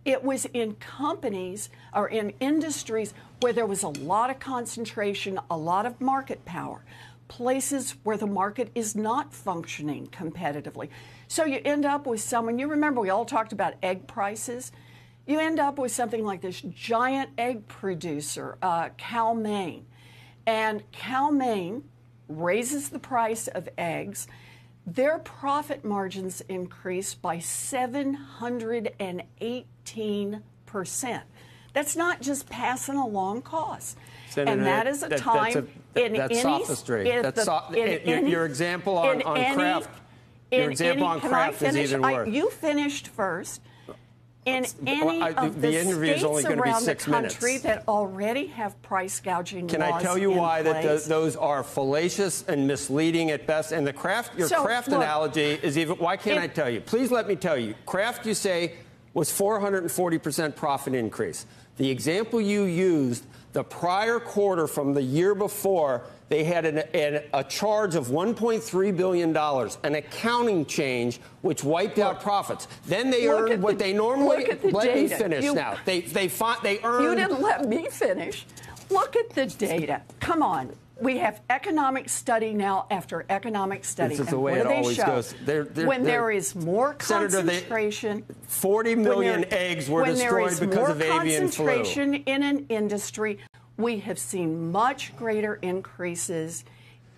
It was in companies or in industries where there was a lot of concentration, a lot of market power, places where the market is not functioning competitively. So you end up with someone, you remember we all talked about egg prices. You end up with something like this giant egg producer, uh, Calmaine. And Calmaine raises the price of eggs their profit margins increase by 718 15%. That's not just passing along costs. Senator, and that is a that, time that's a, in that's any, sophistry. That's the, so, in your, your, example on, on any, craft. Your example any, on craft is even worse. I, you finished first. In any well, I, of the, the states around the country minutes. that already have price gouging Can laws I tell you why place? that the, those are fallacious and misleading at best? And the craft, your so, craft look, analogy is even. Why can't it, I tell you? Please let me tell you. Craft, you say was 440% profit increase. The example you used, the prior quarter from the year before, they had an, an, a charge of $1.3 billion, an accounting change which wiped look, out profits. Then they earned what the, they normally. The let data. me finish you, now. They they fought, they earned. You didn't let me finish. Look at the data. Come on we have economic study now after economic study. This is the way it always show? goes. They're, they're, when they're, there is more concentration, Senator, they, 40 million eggs were destroyed because of avian flu. concentration in an industry, we have seen much greater increases.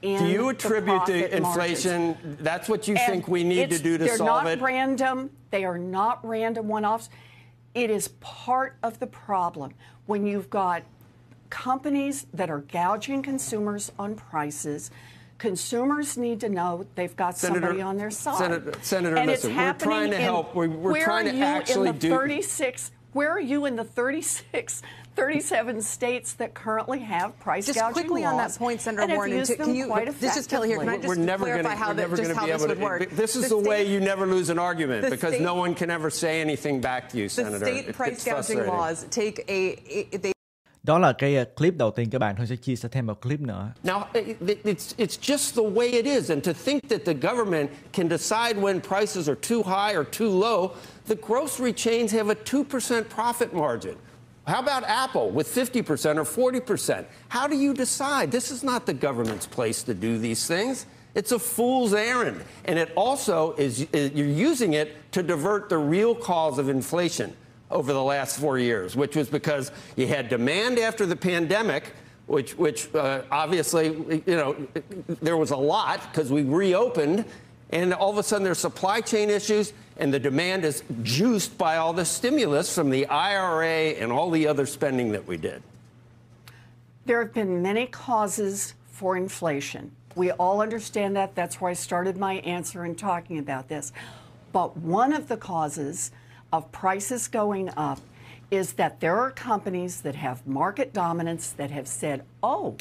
In do you attribute the, the inflation? Margins. That's what you and think we need to do to solve it. They're not random. They are not random one-offs. It is part of the problem when you've got companies that are gouging consumers on prices. Consumers need to know they've got Senator, somebody on their side. Senator, Senator and listen, we're trying to in, help. We're, we're trying to actually 36 where are you in the 36, 37 states that currently have price just gouging quickly laws on that point, Senator Warren, to, can you, this is Kelly here. Can we're, I just clarify gonna, how, that, just how this would to, work? This is the, the state, way you never lose an argument because state, no one can ever say anything back to you, Senator. The state it, price gouging laws take a. It, they đó là cái clip đầu tiên các bạn thôi sẽ chia sẻ thêm một clip nữa. Now it's it's just the way it is and to think that the government can decide when prices are too high or too low, the grocery chains have a 2% profit margin. How about Apple with 50% or 40%? How do you decide? This is not the government's place to do these things. It's a fool's errand. And it also is, is uh, you're using it to divert the real cause of inflation, over the last four years, which was because you had demand after the pandemic, which, which uh, obviously, you know, there was a lot because we reopened, and all of a sudden there's supply chain issues, and the demand is juiced by all the stimulus from the IRA and all the other spending that we did. There have been many causes for inflation. We all understand that. That's why I started my answer in talking about this. But one of the causes of prices going up is that there are companies that have market dominance that have said, oh,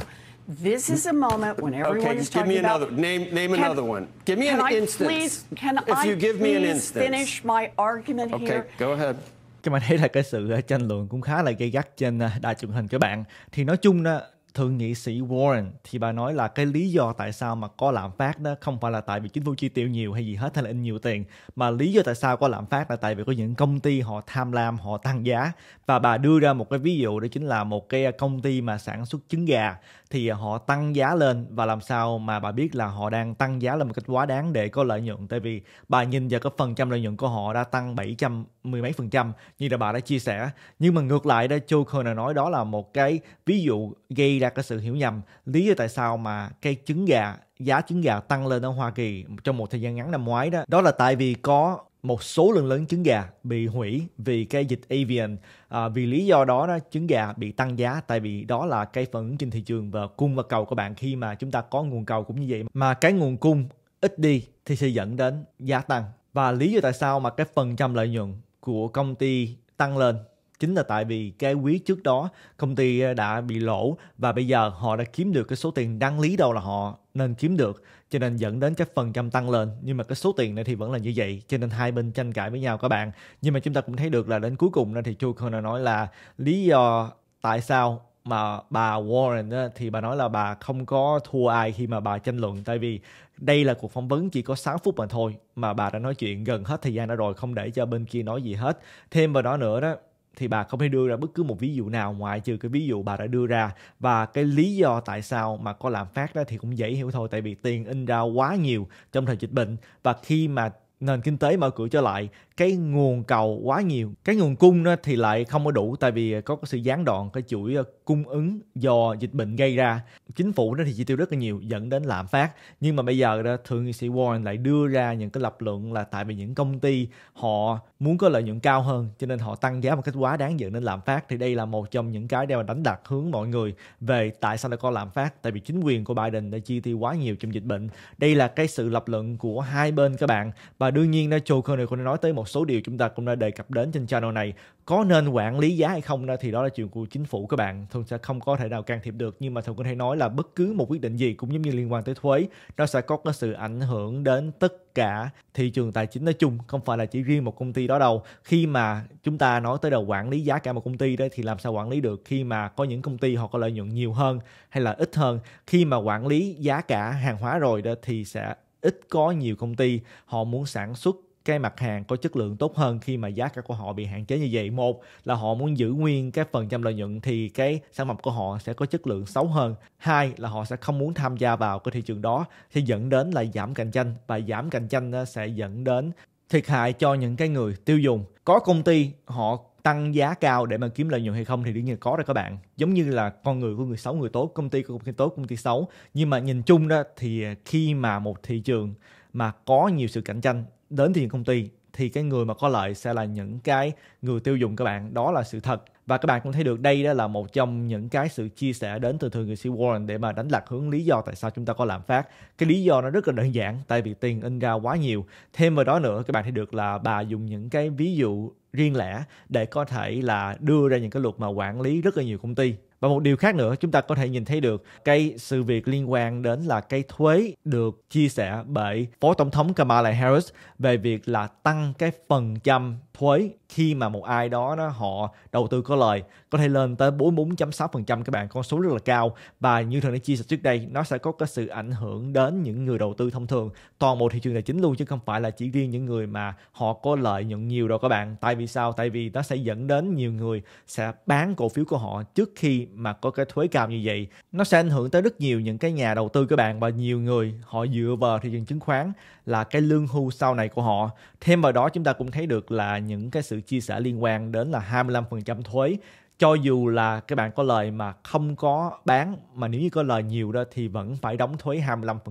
this is a moment when everyone okay, is talking about." give me about, another name. Name can, another one. Give me an I instance. Please, can if I you give me an instance. finish my argument okay, here? go ahead. Các bạn thấy là cái sự tranh luận cũng khá là gay gắt trên đài truyền hình các bạn. Thì nói chung là thượng nghị sĩ Warren thì bà nói là cái lý do tại sao mà có lạm phát đó không phải là tại vì chính phủ chi tiêu nhiều hay gì hết hay là in nhiều tiền mà lý do tại sao có lạm phát là tại vì có những công ty họ tham lam họ tăng giá và bà đưa ra một cái ví dụ đó chính là một cái à, công ty mà sản xuất trứng gà thì à, họ tăng giá lên và làm sao mà bà biết là họ đang tăng giá lên một cách quá đáng để có lợi nhuận tại vì bà nhìn vào cái phần trăm lợi nhuận của họ đã tăng 700 mười mấy phần trăm như là bà đã chia sẻ nhưng mà ngược lại đó Joe Kerner nói đó là một cái ví dụ gây ra cái sự hiểu nhầm lý do tại sao mà cái trứng gà giá trứng gà tăng lên ở Hoa Kỳ trong một thời gian ngắn năm ngoái đó đó là tại vì có một số lượng lớn trứng gà bị hủy vì cái dịch avian à, vì lý do đó đó trứng gà bị tăng giá tại vì đó là cái phản ứng trên thị trường và cung và cầu của bạn khi mà chúng ta có nguồn cầu cũng như vậy mà cái nguồn cung ít đi thì sẽ dẫn đến giá tăng và lý do tại sao mà cái phần trăm lợi nhuận của công ty tăng lên chính là tại vì cái quý trước đó công ty ờ, đã bị lỗ và bây giờ họ đã kiếm được cái số tiền đáng lý đâu là họ nên kiếm được cho nên dẫn đến cái phần trăm tăng lên nhưng mà cái số tiền này thì vẫn là như vậy cho nên hai bên tranh cãi với nhau các bạn nhưng mà chúng ta cũng thấy được là đến cuối cùng thì Chu Conner nói là lý do tại sao mà bà Warren á, thì bà nói là bà không có thua ai khi mà bà tranh luận tại vì đây là cuộc phỏng vấn chỉ có 6 phút mà thôi mà bà đã nói chuyện gần hết thời gian đã rồi không để cho bên kia nói gì hết thêm vào đó nữa đó thì bà không hề đưa ra bất cứ một ví dụ nào ngoại trừ cái ví dụ bà đã đưa ra và cái lý do tại sao mà có làm phát đó thì cũng dễ hiểu thôi tại vì tiền in ra quá nhiều trong thời dịch bệnh và khi mà nền kinh tế mở cửa trở lại cái nguồn cầu quá nhiều cái nguồn cung đó thì lại không có đủ tại vì có sự gián đoạn cái chuỗi ờ, cung ứng do dịch bệnh gây ra chính phủ đó thì chi tiêu rất là nhiều dẫn đến lạm phát nhưng mà bây giờ đó thượng nghị sĩ Warren lại đưa ra những cái lập luận là tại vì những công ty họ muốn có lợi nhuận cao hơn cho nên họ tăng giá một cách quá đáng dẫn đến lạm phát thì đây là một trong những cái đều đánh đặt hướng mọi người về tại sao lại có lạm phát tại vì chính quyền của Biden đã chi tiêu quá nhiều trong dịch bệnh đây là cái sự lập luận của hai bên các bạn và đương nhiên đó Joe này cũng nói tới một một số điều chúng ta cũng đã đề cập đến trên channel này có nên quản lý giá hay không đó thì đó là chuyện của chính phủ các bạn thường sẽ không có thể nào can thiệp được nhưng mà thường có thể nói là bất cứ một quyết định gì cũng giống như liên quan tới thuế nó sẽ có cái sự ảnh hưởng đến tất cả thị trường tài chính nói chung không phải là chỉ riêng một công ty đó đâu khi mà chúng ta nói tới đầu quản lý giá cả một công ty đó thì làm sao quản lý được khi mà có những công ty họ có lợi nhuận nhiều hơn hay là ít hơn khi mà quản lý giá cả hàng hóa rồi đó thì sẽ ít có nhiều công ty họ muốn sản xuất cái mặt hàng có chất lượng tốt hơn khi mà giá cả của họ bị hạn chế như vậy một là họ muốn giữ nguyên cái phần trăm lợi nhuận thì cái sản phẩm của họ sẽ có chất lượng xấu hơn hai là họ sẽ không muốn tham gia vào cái thị trường đó sẽ dẫn đến là giảm cạnh tranh và giảm cạnh tranh ờ, sẽ dẫn đến thiệt hại cho những cái người tiêu dùng có công ty họ tăng giá cao để mà kiếm lợi nhuận hay không thì đương nhiên có rồi các bạn giống như là con người của người xấu người tốt công ty của công ty tốt công ty xấu nhưng mà nhìn chung đó thì khi mà một thị trường mà có nhiều sự cạnh tranh đến thị trường công ty thì cái người mà có lợi sẽ là những cái người tiêu dùng các bạn đó là sự thật và các bạn cũng thấy được đây đó là một trong những cái sự chia sẻ đến từ thường nghị sĩ Warren để mà đánh lạc hướng lý do tại sao chúng ta có lạm phát cái lý do nó rất là đơn giản tại vì tiền in ra quá nhiều thêm vào đó nữa các bạn thấy được là bà dùng những cái ví dụ riêng lẻ để có thể là đưa ra những cái luật mà quản lý rất là nhiều công ty và một điều khác nữa chúng ta có thể nhìn thấy được cái sự việc liên quan đến là cái thuế được chia sẻ bởi Phó Tổng thống Kamala Harris về việc là tăng cái phần trăm thuế khi mà một ai đó nó họ đầu tư có lời có thể lên tới 44.6% các bạn con số rất là cao và như thường đã chia sẻ trước đây nó sẽ có cái sự ảnh hưởng đến những người đầu tư thông thường toàn bộ thị trường tài chính luôn chứ không phải là chỉ riêng những người mà họ có lợi nhuận nhiều đâu các bạn tại vì sao tại vì nó sẽ dẫn đến nhiều người sẽ bán cổ phiếu của họ trước khi mà có cái thuế cao như vậy nó sẽ ảnh hưởng tới rất nhiều những cái nhà đầu tư các bạn và nhiều người họ dựa vào thị trường chứng khoán là cái lương hưu sau này của họ thêm vào đó chúng ta cũng thấy được là những cái sự chia sẻ liên quan đến là 25% thuế cho dù là các bạn có lời mà không có bán mà nếu như có lời nhiều đó thì vẫn phải đóng thuế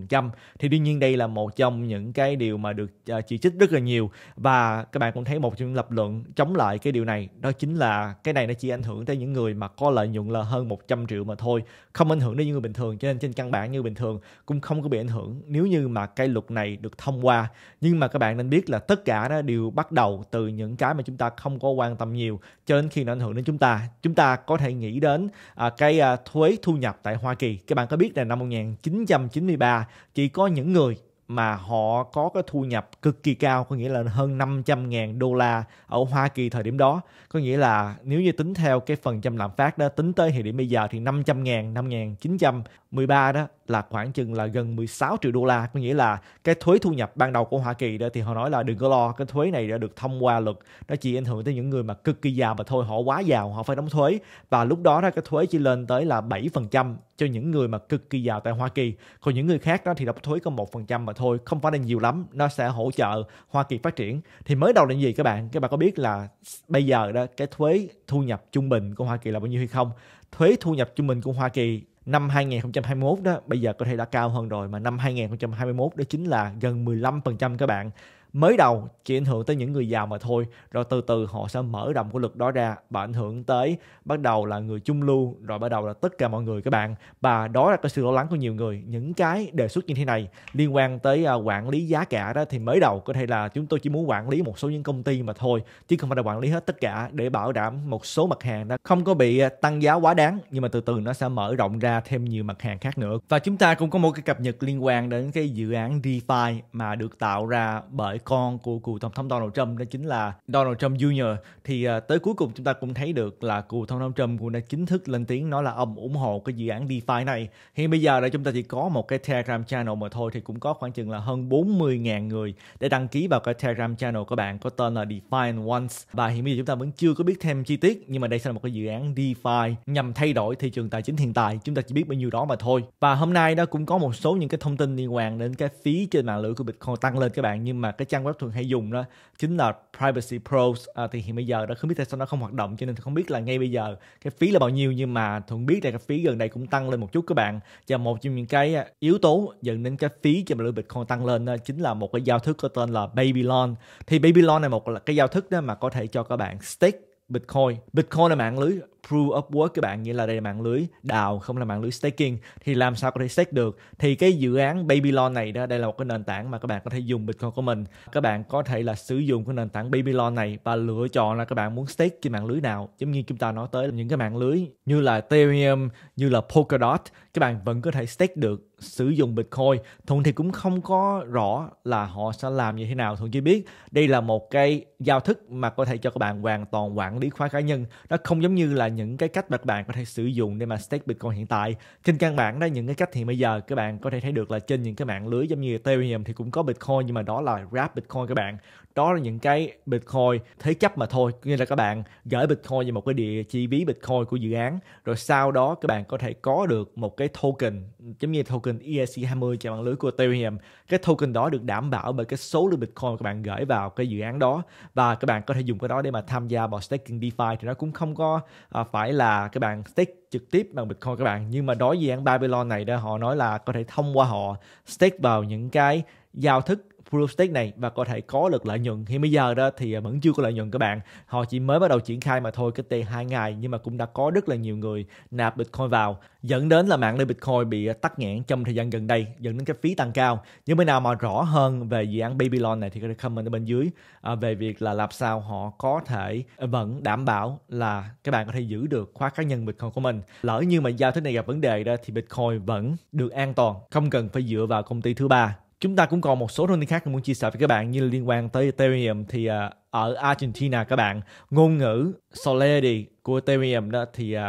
25% thì đương nhiên đây là một trong những cái điều mà được ờ, chỉ trích rất là nhiều và các bạn cũng thấy một trong những lập luận chống lại cái điều này đó chính là cái này nó chỉ ảnh hưởng tới những người mà có lợi nhuận là hơn 100 triệu mà thôi không ảnh hưởng đến những người bình thường cho nên trên căn bản như bình thường cũng không có bị ảnh hưởng nếu như mà cái luật này được thông qua nhưng mà các bạn nên biết là tất cả đó đều bắt đầu từ những cái mà chúng ta không có quan tâm nhiều cho đến khi nó ảnh hưởng đến chúng ta chúng ta có thể nghĩ đến à, cái à, thuế thu nhập tại Hoa Kỳ. Các bạn có biết là năm 1993 chỉ có những người mà họ có cái thu nhập cực kỳ cao có nghĩa là hơn 500.000 đô la ở Hoa Kỳ thời điểm đó có nghĩa là nếu như tính theo cái phần trăm lạm phát đó tính tới thời điểm bây giờ thì 500.000 5.913 đó là khoảng chừng là gần 16 triệu đô la có nghĩa là cái thuế thu nhập ban đầu của Hoa Kỳ đó thì họ nói là đừng có lo cái thuế này đã được thông qua luật nó chỉ ảnh hưởng tới những người mà cực kỳ giàu mà thôi họ quá giàu họ phải đóng thuế và lúc đó đó cái thuế chỉ lên tới là 7% cho những người mà cực kỳ giàu tại Hoa Kỳ còn những người khác đó thì đóng thuế có 1% mà thôi không phải là nhiều lắm nó sẽ hỗ trợ Hoa Kỳ phát triển thì mới đầu là gì các bạn các bạn có biết là bây giờ đó cái thuế thu nhập trung bình của Hoa Kỳ là bao nhiêu hay không thuế thu nhập trung bình của Hoa Kỳ năm 2021 đó bây giờ có thể đã cao hơn rồi mà năm 2021 đó chính là gần 15% các bạn mới đầu chỉ ảnh hưởng tới những người giàu mà thôi rồi từ từ họ sẽ mở rộng cái luật đó ra và ảnh hưởng tới bắt đầu là người trung lưu rồi bắt đầu là tất cả mọi người các bạn và đó là cái sự lo lắng của nhiều người những cái đề xuất như thế này liên quan tới à, quản lý giá cả đó thì mới đầu có thể là chúng tôi chỉ muốn quản lý một số những công ty mà thôi chứ không phải là quản lý hết tất cả để bảo đảm một số mặt hàng đó không có bị à, tăng giá quá đáng nhưng mà từ từ nó sẽ mở rộng ra thêm nhiều mặt hàng khác nữa và chúng ta cũng có một cái cập nhật liên quan đến cái dự án DeFi mà được tạo ra bởi con của cựu tổng thống Donald Trump đó chính là Donald Trump Jr. thì à, tới cuối cùng chúng ta cũng thấy được là cựu tổng thống Trump cũng đã chính thức lên tiếng nói là ông ủng hộ cái dự án DeFi này. Hiện bây giờ là chúng ta chỉ có một cái Telegram channel mà thôi thì cũng có khoảng chừng là hơn 40.000 người để đăng ký vào cái Telegram channel của bạn có tên là defi Once và hiện bây giờ chúng ta vẫn chưa có biết thêm chi tiết nhưng mà đây sẽ là một cái dự án DeFi nhằm thay đổi thị trường tài chính hiện tại chúng ta chỉ biết bao nhiêu đó mà thôi và hôm nay đó cũng có một số những cái thông tin liên quan đến cái phí trên mạng lưới của Bitcoin tăng lên các bạn nhưng mà cái trang web thường hay dùng đó chính là Privacy Pros à, thì hiện bây giờ đó không biết tại sao nó không hoạt động cho nên không biết là ngay bây giờ cái phí là bao nhiêu nhưng mà thường biết là cái phí gần đây cũng tăng lên một chút các bạn và một trong những cái à, yếu tố dẫn đến cái phí cho lượng Bitcoin tăng lên đó, chính là một cái giao thức có tên là Babylon thì Babylon này một là cái giao thức đó mà có thể cho các bạn stake Bitcoin Bitcoin là mạng lưới proof of work các bạn nghĩa là đây là mạng lưới đào không là mạng lưới staking thì làm sao có thể stake được thì cái dự án Babylon này đó đây là một cái nền tảng mà các bạn có thể dùng Bitcoin của mình các bạn có thể là sử dụng cái nền tảng Babylon này và lựa chọn là các bạn muốn stake trên mạng lưới nào giống như chúng ta nói tới những cái mạng lưới như là Ethereum như là Polkadot các bạn vẫn có thể stake được sử dụng Bitcoin Thuận thì cũng không có rõ là họ sẽ làm như thế nào Thuận chỉ biết đây là một cái giao thức mà có thể cho các bạn hoàn toàn quản lý khóa cá nhân nó không giống như là những cái cách mà các bạn có thể sử dụng để mà stake Bitcoin hiện tại. Trên căn bản đó những cái cách thì bây giờ các bạn có thể thấy được là trên những cái mạng lưới giống như Ethereum thì cũng có Bitcoin nhưng mà đó là wrap Bitcoin các bạn đó là những cái Bitcoin thế chấp mà thôi Như là các bạn gửi Bitcoin vào một cái địa chỉ ví Bitcoin của dự án rồi sau đó các bạn có thể có được một cái token giống như token ERC20 trên mạng lưới của Ethereum cái token đó được đảm bảo bởi cái số lượng Bitcoin các bạn gửi vào cái dự án đó và các bạn có thể dùng cái đó để mà tham gia vào staking DeFi thì nó cũng không có à, phải là các bạn stake trực tiếp bằng Bitcoin các bạn nhưng mà đối với dự án Babylon này đó họ nói là có thể thông qua họ stake vào những cái giao thức Proof of Stake này và có thể có được lợi nhuận. Hiện bây giờ đó thì à, vẫn chưa có lợi nhuận các bạn. Họ chỉ mới bắt đầu triển khai mà thôi, cách đây hai ngày nhưng mà cũng đã có rất là nhiều người nạp Bitcoin vào dẫn đến là mạng lưới Bitcoin bị à, tắc nghẽn trong thời gian gần đây dẫn đến cái phí tăng cao. Nhưng bên nào mà rõ hơn về dự án Babylon này thì có thể comment ở bên dưới à, về việc là làm sao họ có thể vẫn đảm bảo là các bạn có thể giữ được khóa cá nhân Bitcoin của mình. Lỡ như mà giao thức này gặp vấn đề đó thì Bitcoin vẫn được an toàn, không cần phải dựa vào công ty thứ ba Chúng ta cũng còn một số thông tin khác muốn chia sẻ với các bạn như liên quan tới Ethereum thì uh, ở Argentina các bạn, ngôn ngữ Solidity của Ethereum đó thì uh,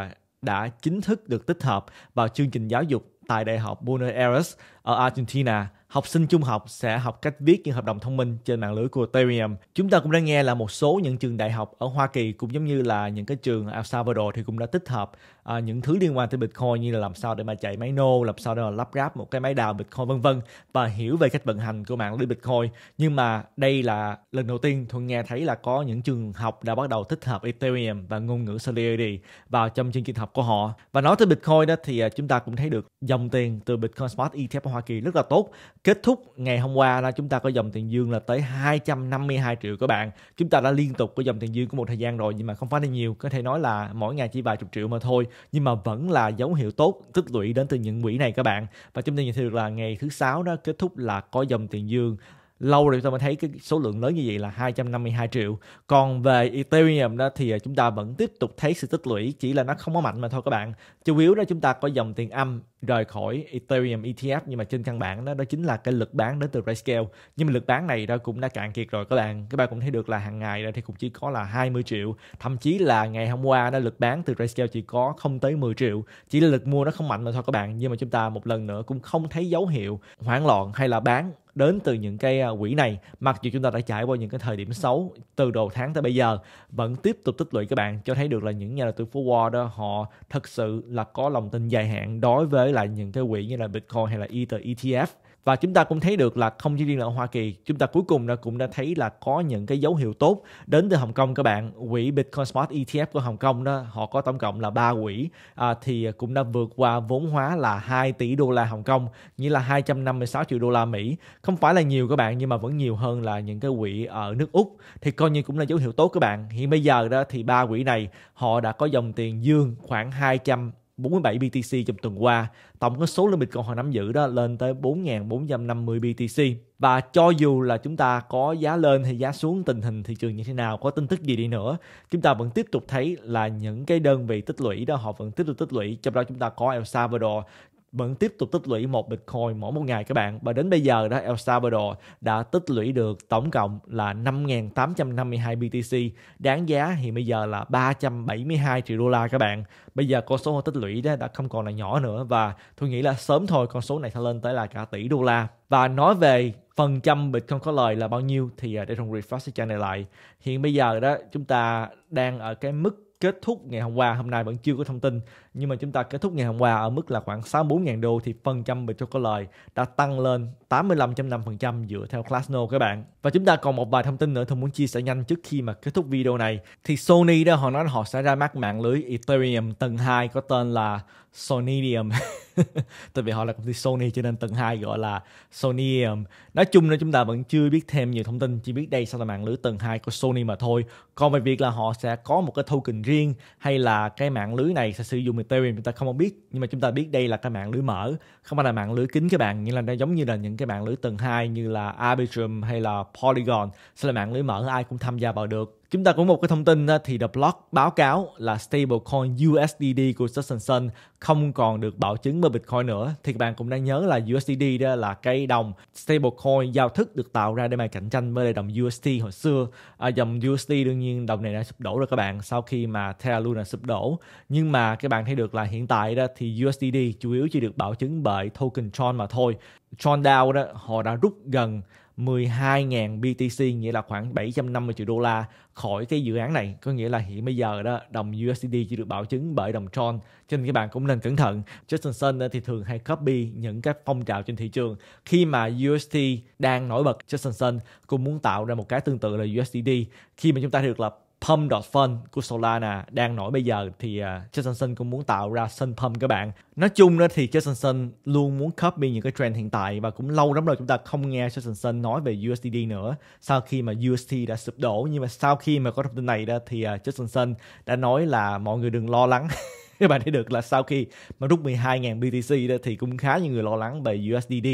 đã chính thức được tích hợp vào chương trình giáo dục tại Đại học Buenos Aires ở Argentina. Học sinh trung học sẽ học cách viết những hợp đồng thông minh trên mạng lưới của Ethereum. Chúng ta cũng đã nghe là một số những trường đại học ở Hoa Kỳ cũng giống như là những cái trường El Salvador thì cũng đã tích hợp à, những thứ liên quan tới Bitcoin như là làm sao để mà chạy máy nô, làm sao để mà lắp ráp một cái máy đào Bitcoin vân vân và hiểu về cách vận hành của mạng lưới Bitcoin. Nhưng mà đây là lần đầu tiên Thuận nghe thấy là có những trường học đã bắt đầu thích hợp Ethereum và ngôn ngữ Solidity vào trong chương trình học của họ. Và nói tới Bitcoin đó thì à, chúng ta cũng thấy được dòng tiền từ Bitcoin Smart ETF ở Hoa Kỳ rất là tốt. Kết thúc ngày hôm qua là chúng ta có dòng tiền dương là tới 252 triệu các bạn. Chúng ta đã liên tục có dòng tiền dương của một thời gian rồi nhưng mà không phải là nhiều, có thể nói là mỗi ngày chỉ vài chục triệu mà thôi nhưng mà vẫn là dấu hiệu tốt tích lũy đến từ những quỹ này các bạn và chúng ta nhìn thấy được là ngày thứ sáu đó kết thúc là có dòng tiền dương lâu rồi tôi mới thấy cái số lượng lớn như vậy là 252 triệu còn về Ethereum đó thì à, chúng ta vẫn tiếp tục thấy sự tích lũy chỉ là nó không có mạnh mà thôi các bạn chủ yếu đó chúng ta có dòng tiền âm rời khỏi Ethereum ETF nhưng mà trên căn bản đó đó chính là cái lực bán đến từ RayScale. nhưng mà lực bán này đó cũng đã cạn kiệt rồi các bạn các bạn cũng thấy được là hàng ngày đó thì cũng chỉ có là 20 triệu thậm chí là ngày hôm qua đó lực bán từ RayScale chỉ có không tới 10 triệu chỉ là lực mua nó không mạnh mà thôi các bạn nhưng mà chúng ta một lần nữa cũng không thấy dấu hiệu hoảng loạn hay là bán đến từ những cái à, quỹ này mặc dù chúng ta đã trải qua những cái thời điểm xấu từ đầu tháng tới bây giờ vẫn tiếp tục tích lũy các bạn cho thấy được là những nhà đầu tư phố Wall đó họ thật sự là có lòng tin dài hạn đối với lại những cái quỹ như là Bitcoin hay là Ether ETF và chúng ta cũng thấy được là không chỉ riêng là ở Hoa Kỳ chúng ta cuối cùng đã cũng đã thấy là có những cái dấu hiệu tốt đến từ Hồng Kông các bạn quỹ Bitcoin Spot ETF của Hồng Kông đó họ có tổng cộng là 3 quỹ à, thì cũng đã vượt qua vốn hóa là 2 tỷ đô la Hồng Kông nghĩa là 256 triệu đô la Mỹ không phải là nhiều các bạn nhưng mà vẫn nhiều hơn là những cái quỹ ở nước Úc thì coi như cũng là dấu hiệu tốt các bạn hiện bây giờ đó thì ba quỹ này họ đã có dòng tiền dương khoảng 200 47 BTC trong tuần qua. Tổng cái số limit Bitcoin họ nắm giữ đó lên tới 4.450 BTC. Và cho dù là chúng ta có giá lên hay giá xuống tình hình thị trường như thế nào, có tin tức gì đi nữa, chúng ta vẫn tiếp tục thấy là những cái đơn vị tích lũy đó họ vẫn tiếp tục tích lũy. Trong đó chúng ta có El Salvador, vẫn tiếp tục tích lũy một Bitcoin mỗi một ngày các bạn. Và đến bây giờ đó El Salvador đã tích lũy được tổng cộng là 5.852 BTC, đáng giá thì bây giờ là 372 triệu đô la các bạn. Bây giờ con số tích lũy đó đã không còn là nhỏ nữa và tôi nghĩ là sớm thôi con số này sẽ lên tới là cả tỷ đô la. Và nói về phần trăm Bitcoin có lời là bao nhiêu thì à, để trong refresh cho này lại. Hiện bây giờ đó chúng ta đang ở cái mức kết thúc ngày hôm qua hôm nay vẫn chưa có thông tin nhưng mà chúng ta kết thúc ngày hôm qua ở mức là khoảng 64.000 đô thì phần trăm về lời đã tăng lên 85.5% dựa theo Classno các bạn. Và chúng ta còn một vài thông tin nữa tôi muốn chia sẻ nhanh trước khi mà kết thúc video này. Thì Sony đó họ nói họ sẽ ra mắt mạng lưới Ethereum tầng 2 có tên là Sonydium. Tại vì họ là công ty Sony cho nên tầng 2 gọi là Sonydium. Nói chung là chúng ta vẫn chưa biết thêm nhiều thông tin, chỉ biết đây sẽ là mạng lưới tầng 2 của Sony mà thôi. Còn về việc là họ sẽ có một cái token riêng hay là cái mạng lưới này sẽ sử dụng Ethereum chúng ta không có biết nhưng mà chúng ta biết đây là cái mạng lưới mở không phải là mạng lưới kín các bạn nhưng là nó giống như là những cái mạng lưới tầng 2 như là Arbitrum hay là Polygon sẽ là mạng lưới mở ai cũng tham gia vào được Chúng ta có một cái thông tin thì The Block báo cáo là stablecoin USDD của Sun không còn được bảo chứng bởi Bitcoin nữa. Thì các bạn cũng đang nhớ là USDD đó là cây đồng stablecoin giao thức được tạo ra để mà cạnh tranh với đồng USD hồi xưa. À, dòng USD đương nhiên đồng này đã sụp đổ rồi các bạn sau khi mà Terra Luna sụp đổ. Nhưng mà các bạn thấy được là hiện tại đó thì USDD chủ yếu chỉ được bảo chứng bởi token Tron mà thôi. Tron DAO đó họ đã rút gần 12.000 BTC nghĩa là khoảng 750 triệu đô la khỏi cái dự án này có nghĩa là hiện bây giờ đó đồng USDT chỉ được bảo chứng bởi đồng Tron cho nên các bạn cũng nên cẩn thận Justin Sun thì thường hay copy những cái phong trào trên thị trường khi mà UST đang nổi bật Justin Sun cũng muốn tạo ra một cái tương tự là USDT khi mà chúng ta được lập pump.fun của Solana đang nổi bây giờ thì uh, Jason Sun cũng muốn tạo ra Sun Pump các bạn. Nói chung đó thì Justin Sun luôn muốn copy những cái trend hiện tại và cũng lâu lắm rồi chúng ta không nghe Justin Sun nói về USDT nữa sau khi mà UST đã sụp đổ nhưng mà sau khi mà có thông tin này đó thì uh, Jason Sun đã nói là mọi người đừng lo lắng các bạn thấy được là sau khi mà rút 12.000 BTC đó thì cũng khá nhiều người lo lắng về USDT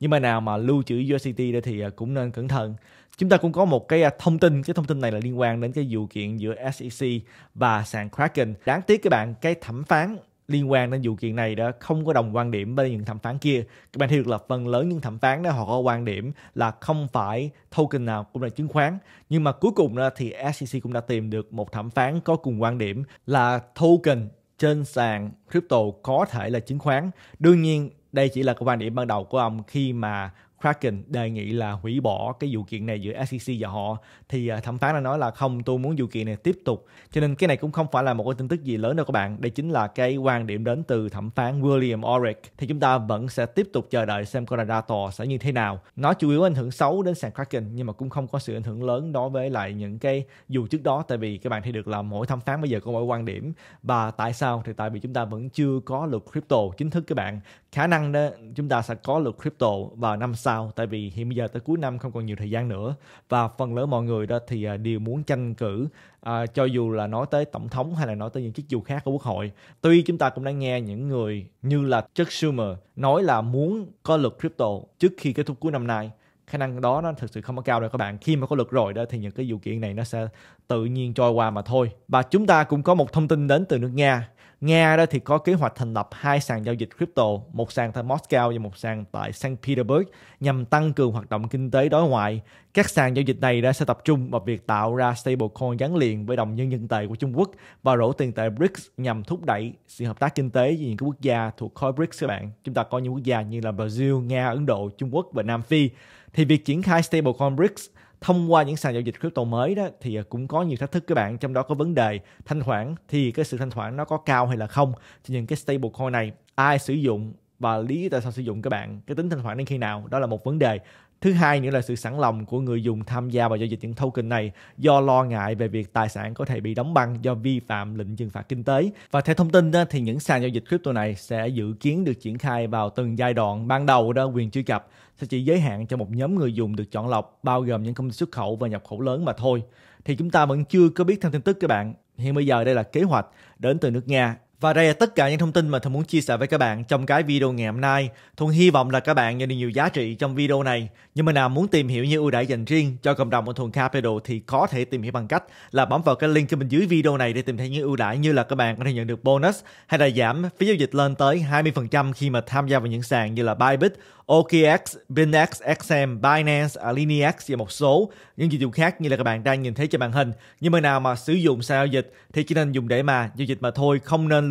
nhưng mà nào mà lưu trữ USDT đó thì à, cũng nên cẩn thận chúng ta cũng có một cái à, thông tin cái thông tin này là liên quan đến cái vụ kiện giữa SEC và sàn Kraken đáng tiếc các bạn cái thẩm phán liên quan đến vụ kiện này đã không có đồng quan điểm với những thẩm phán kia các bạn thấy được là phần lớn những thẩm phán đó họ có quan điểm là không phải token nào cũng là chứng khoán nhưng mà cuối cùng đó thì SEC cũng đã tìm được một thẩm phán có cùng quan điểm là token trên sàn crypto có thể là chứng khoán đương nhiên đây chỉ là cái quan điểm ban đầu của ông khi mà Kraken đề nghị là hủy bỏ cái vụ kiện này giữa SEC và họ thì à, thẩm phán đã nói là không tôi muốn vụ kiện này tiếp tục cho nên cái này cũng không phải là một cái tin tức gì lớn đâu các bạn đây chính là cái quan điểm đến từ thẩm phán William Orrick thì chúng ta vẫn sẽ tiếp tục chờ đợi xem Colorado sẽ như thế nào nó chủ yếu ảnh hưởng xấu đến sàn Kraken nhưng mà cũng không có sự ảnh hưởng lớn đối với lại những cái dù trước đó tại vì các bạn thấy được là mỗi thẩm phán bây giờ có mỗi quan điểm và tại sao thì tại vì chúng ta vẫn chưa có luật crypto chính thức các bạn khả năng đó chúng ta sẽ có luật crypto vào năm sau vào tại vì hiện bây giờ tới cuối năm không còn nhiều thời gian nữa và phần lớn mọi người đó thì à, đều muốn tranh cử à, cho dù là nói tới tổng thống hay là nói tới những chức vụ khác của quốc hội tuy chúng ta cũng đã nghe những người như là Chuck Schumer nói là muốn có luật crypto trước khi kết thúc cuối năm nay khả năng đó nó thực sự không có cao đâu các bạn khi mà có luật rồi đó thì những cái vụ kiện này nó sẽ tự nhiên trôi qua mà thôi và chúng ta cũng có một thông tin đến từ nước nga Nga đó thì có kế hoạch thành lập hai sàn giao dịch crypto, một sàn tại Moscow và một sàn tại Saint Petersburg nhằm tăng cường hoạt động kinh tế đối ngoại. Các sàn giao dịch này đã sẽ tập trung vào việc tạo ra stablecoin gắn liền với đồng nhân dân tệ của Trung Quốc và rổ tiền tệ BRICS nhằm thúc đẩy sự hợp tác kinh tế với những quốc gia thuộc khối BRICS các bạn. Chúng ta có những quốc gia như là Brazil, Nga, Ấn Độ, Trung Quốc và Nam Phi. Thì việc triển khai stablecoin BRICS thông qua những sàn giao dịch crypto mới đó thì à, cũng có nhiều thách thức các bạn trong đó có vấn đề thanh khoản thì cái sự thanh khoản nó có cao hay là không cho những cái stablecoin này ai sử dụng và lý tại sao sử dụng các bạn cái tính thanh khoản đến khi nào đó là một vấn đề thứ hai nữa là sự sẵn lòng của người dùng tham gia vào giao dịch những token này do lo ngại về việc tài sản có thể bị đóng băng do vi phạm lệnh trừng phạt kinh tế và theo thông tin thì những sàn giao dịch crypto này sẽ dự kiến được triển khai vào từng giai đoạn ban đầu đó quyền truy cập sẽ chỉ giới hạn cho một nhóm người dùng được chọn lọc bao gồm những công ty xuất khẩu và nhập khẩu lớn mà thôi thì chúng ta vẫn chưa có biết thêm tin tức các bạn hiện bây giờ đây là kế hoạch đến từ nước Nga và đây là tất cả những thông tin mà Thuận muốn chia sẻ với các bạn trong cái video ngày hôm nay. Thuận hy vọng là các bạn nhận được nhiều giá trị trong video này. Nhưng mà nào muốn tìm hiểu những ưu đãi dành riêng cho cộng đồng của Thuận Capital thì có thể tìm hiểu bằng cách là bấm vào cái link ở bên dưới video này để tìm thấy những ưu đãi như là các bạn có thể nhận được bonus hay là giảm phí giao dịch lên tới 20% khi mà tham gia vào những sàn như là Bybit, OKX, binance, XM, Binance, Alineax và một số những dịch vụ khác như là các bạn đang nhìn thấy trên màn hình. Nhưng mà nào mà sử dụng sàn giao dịch thì chỉ nên dùng để mà giao dịch mà thôi, không nên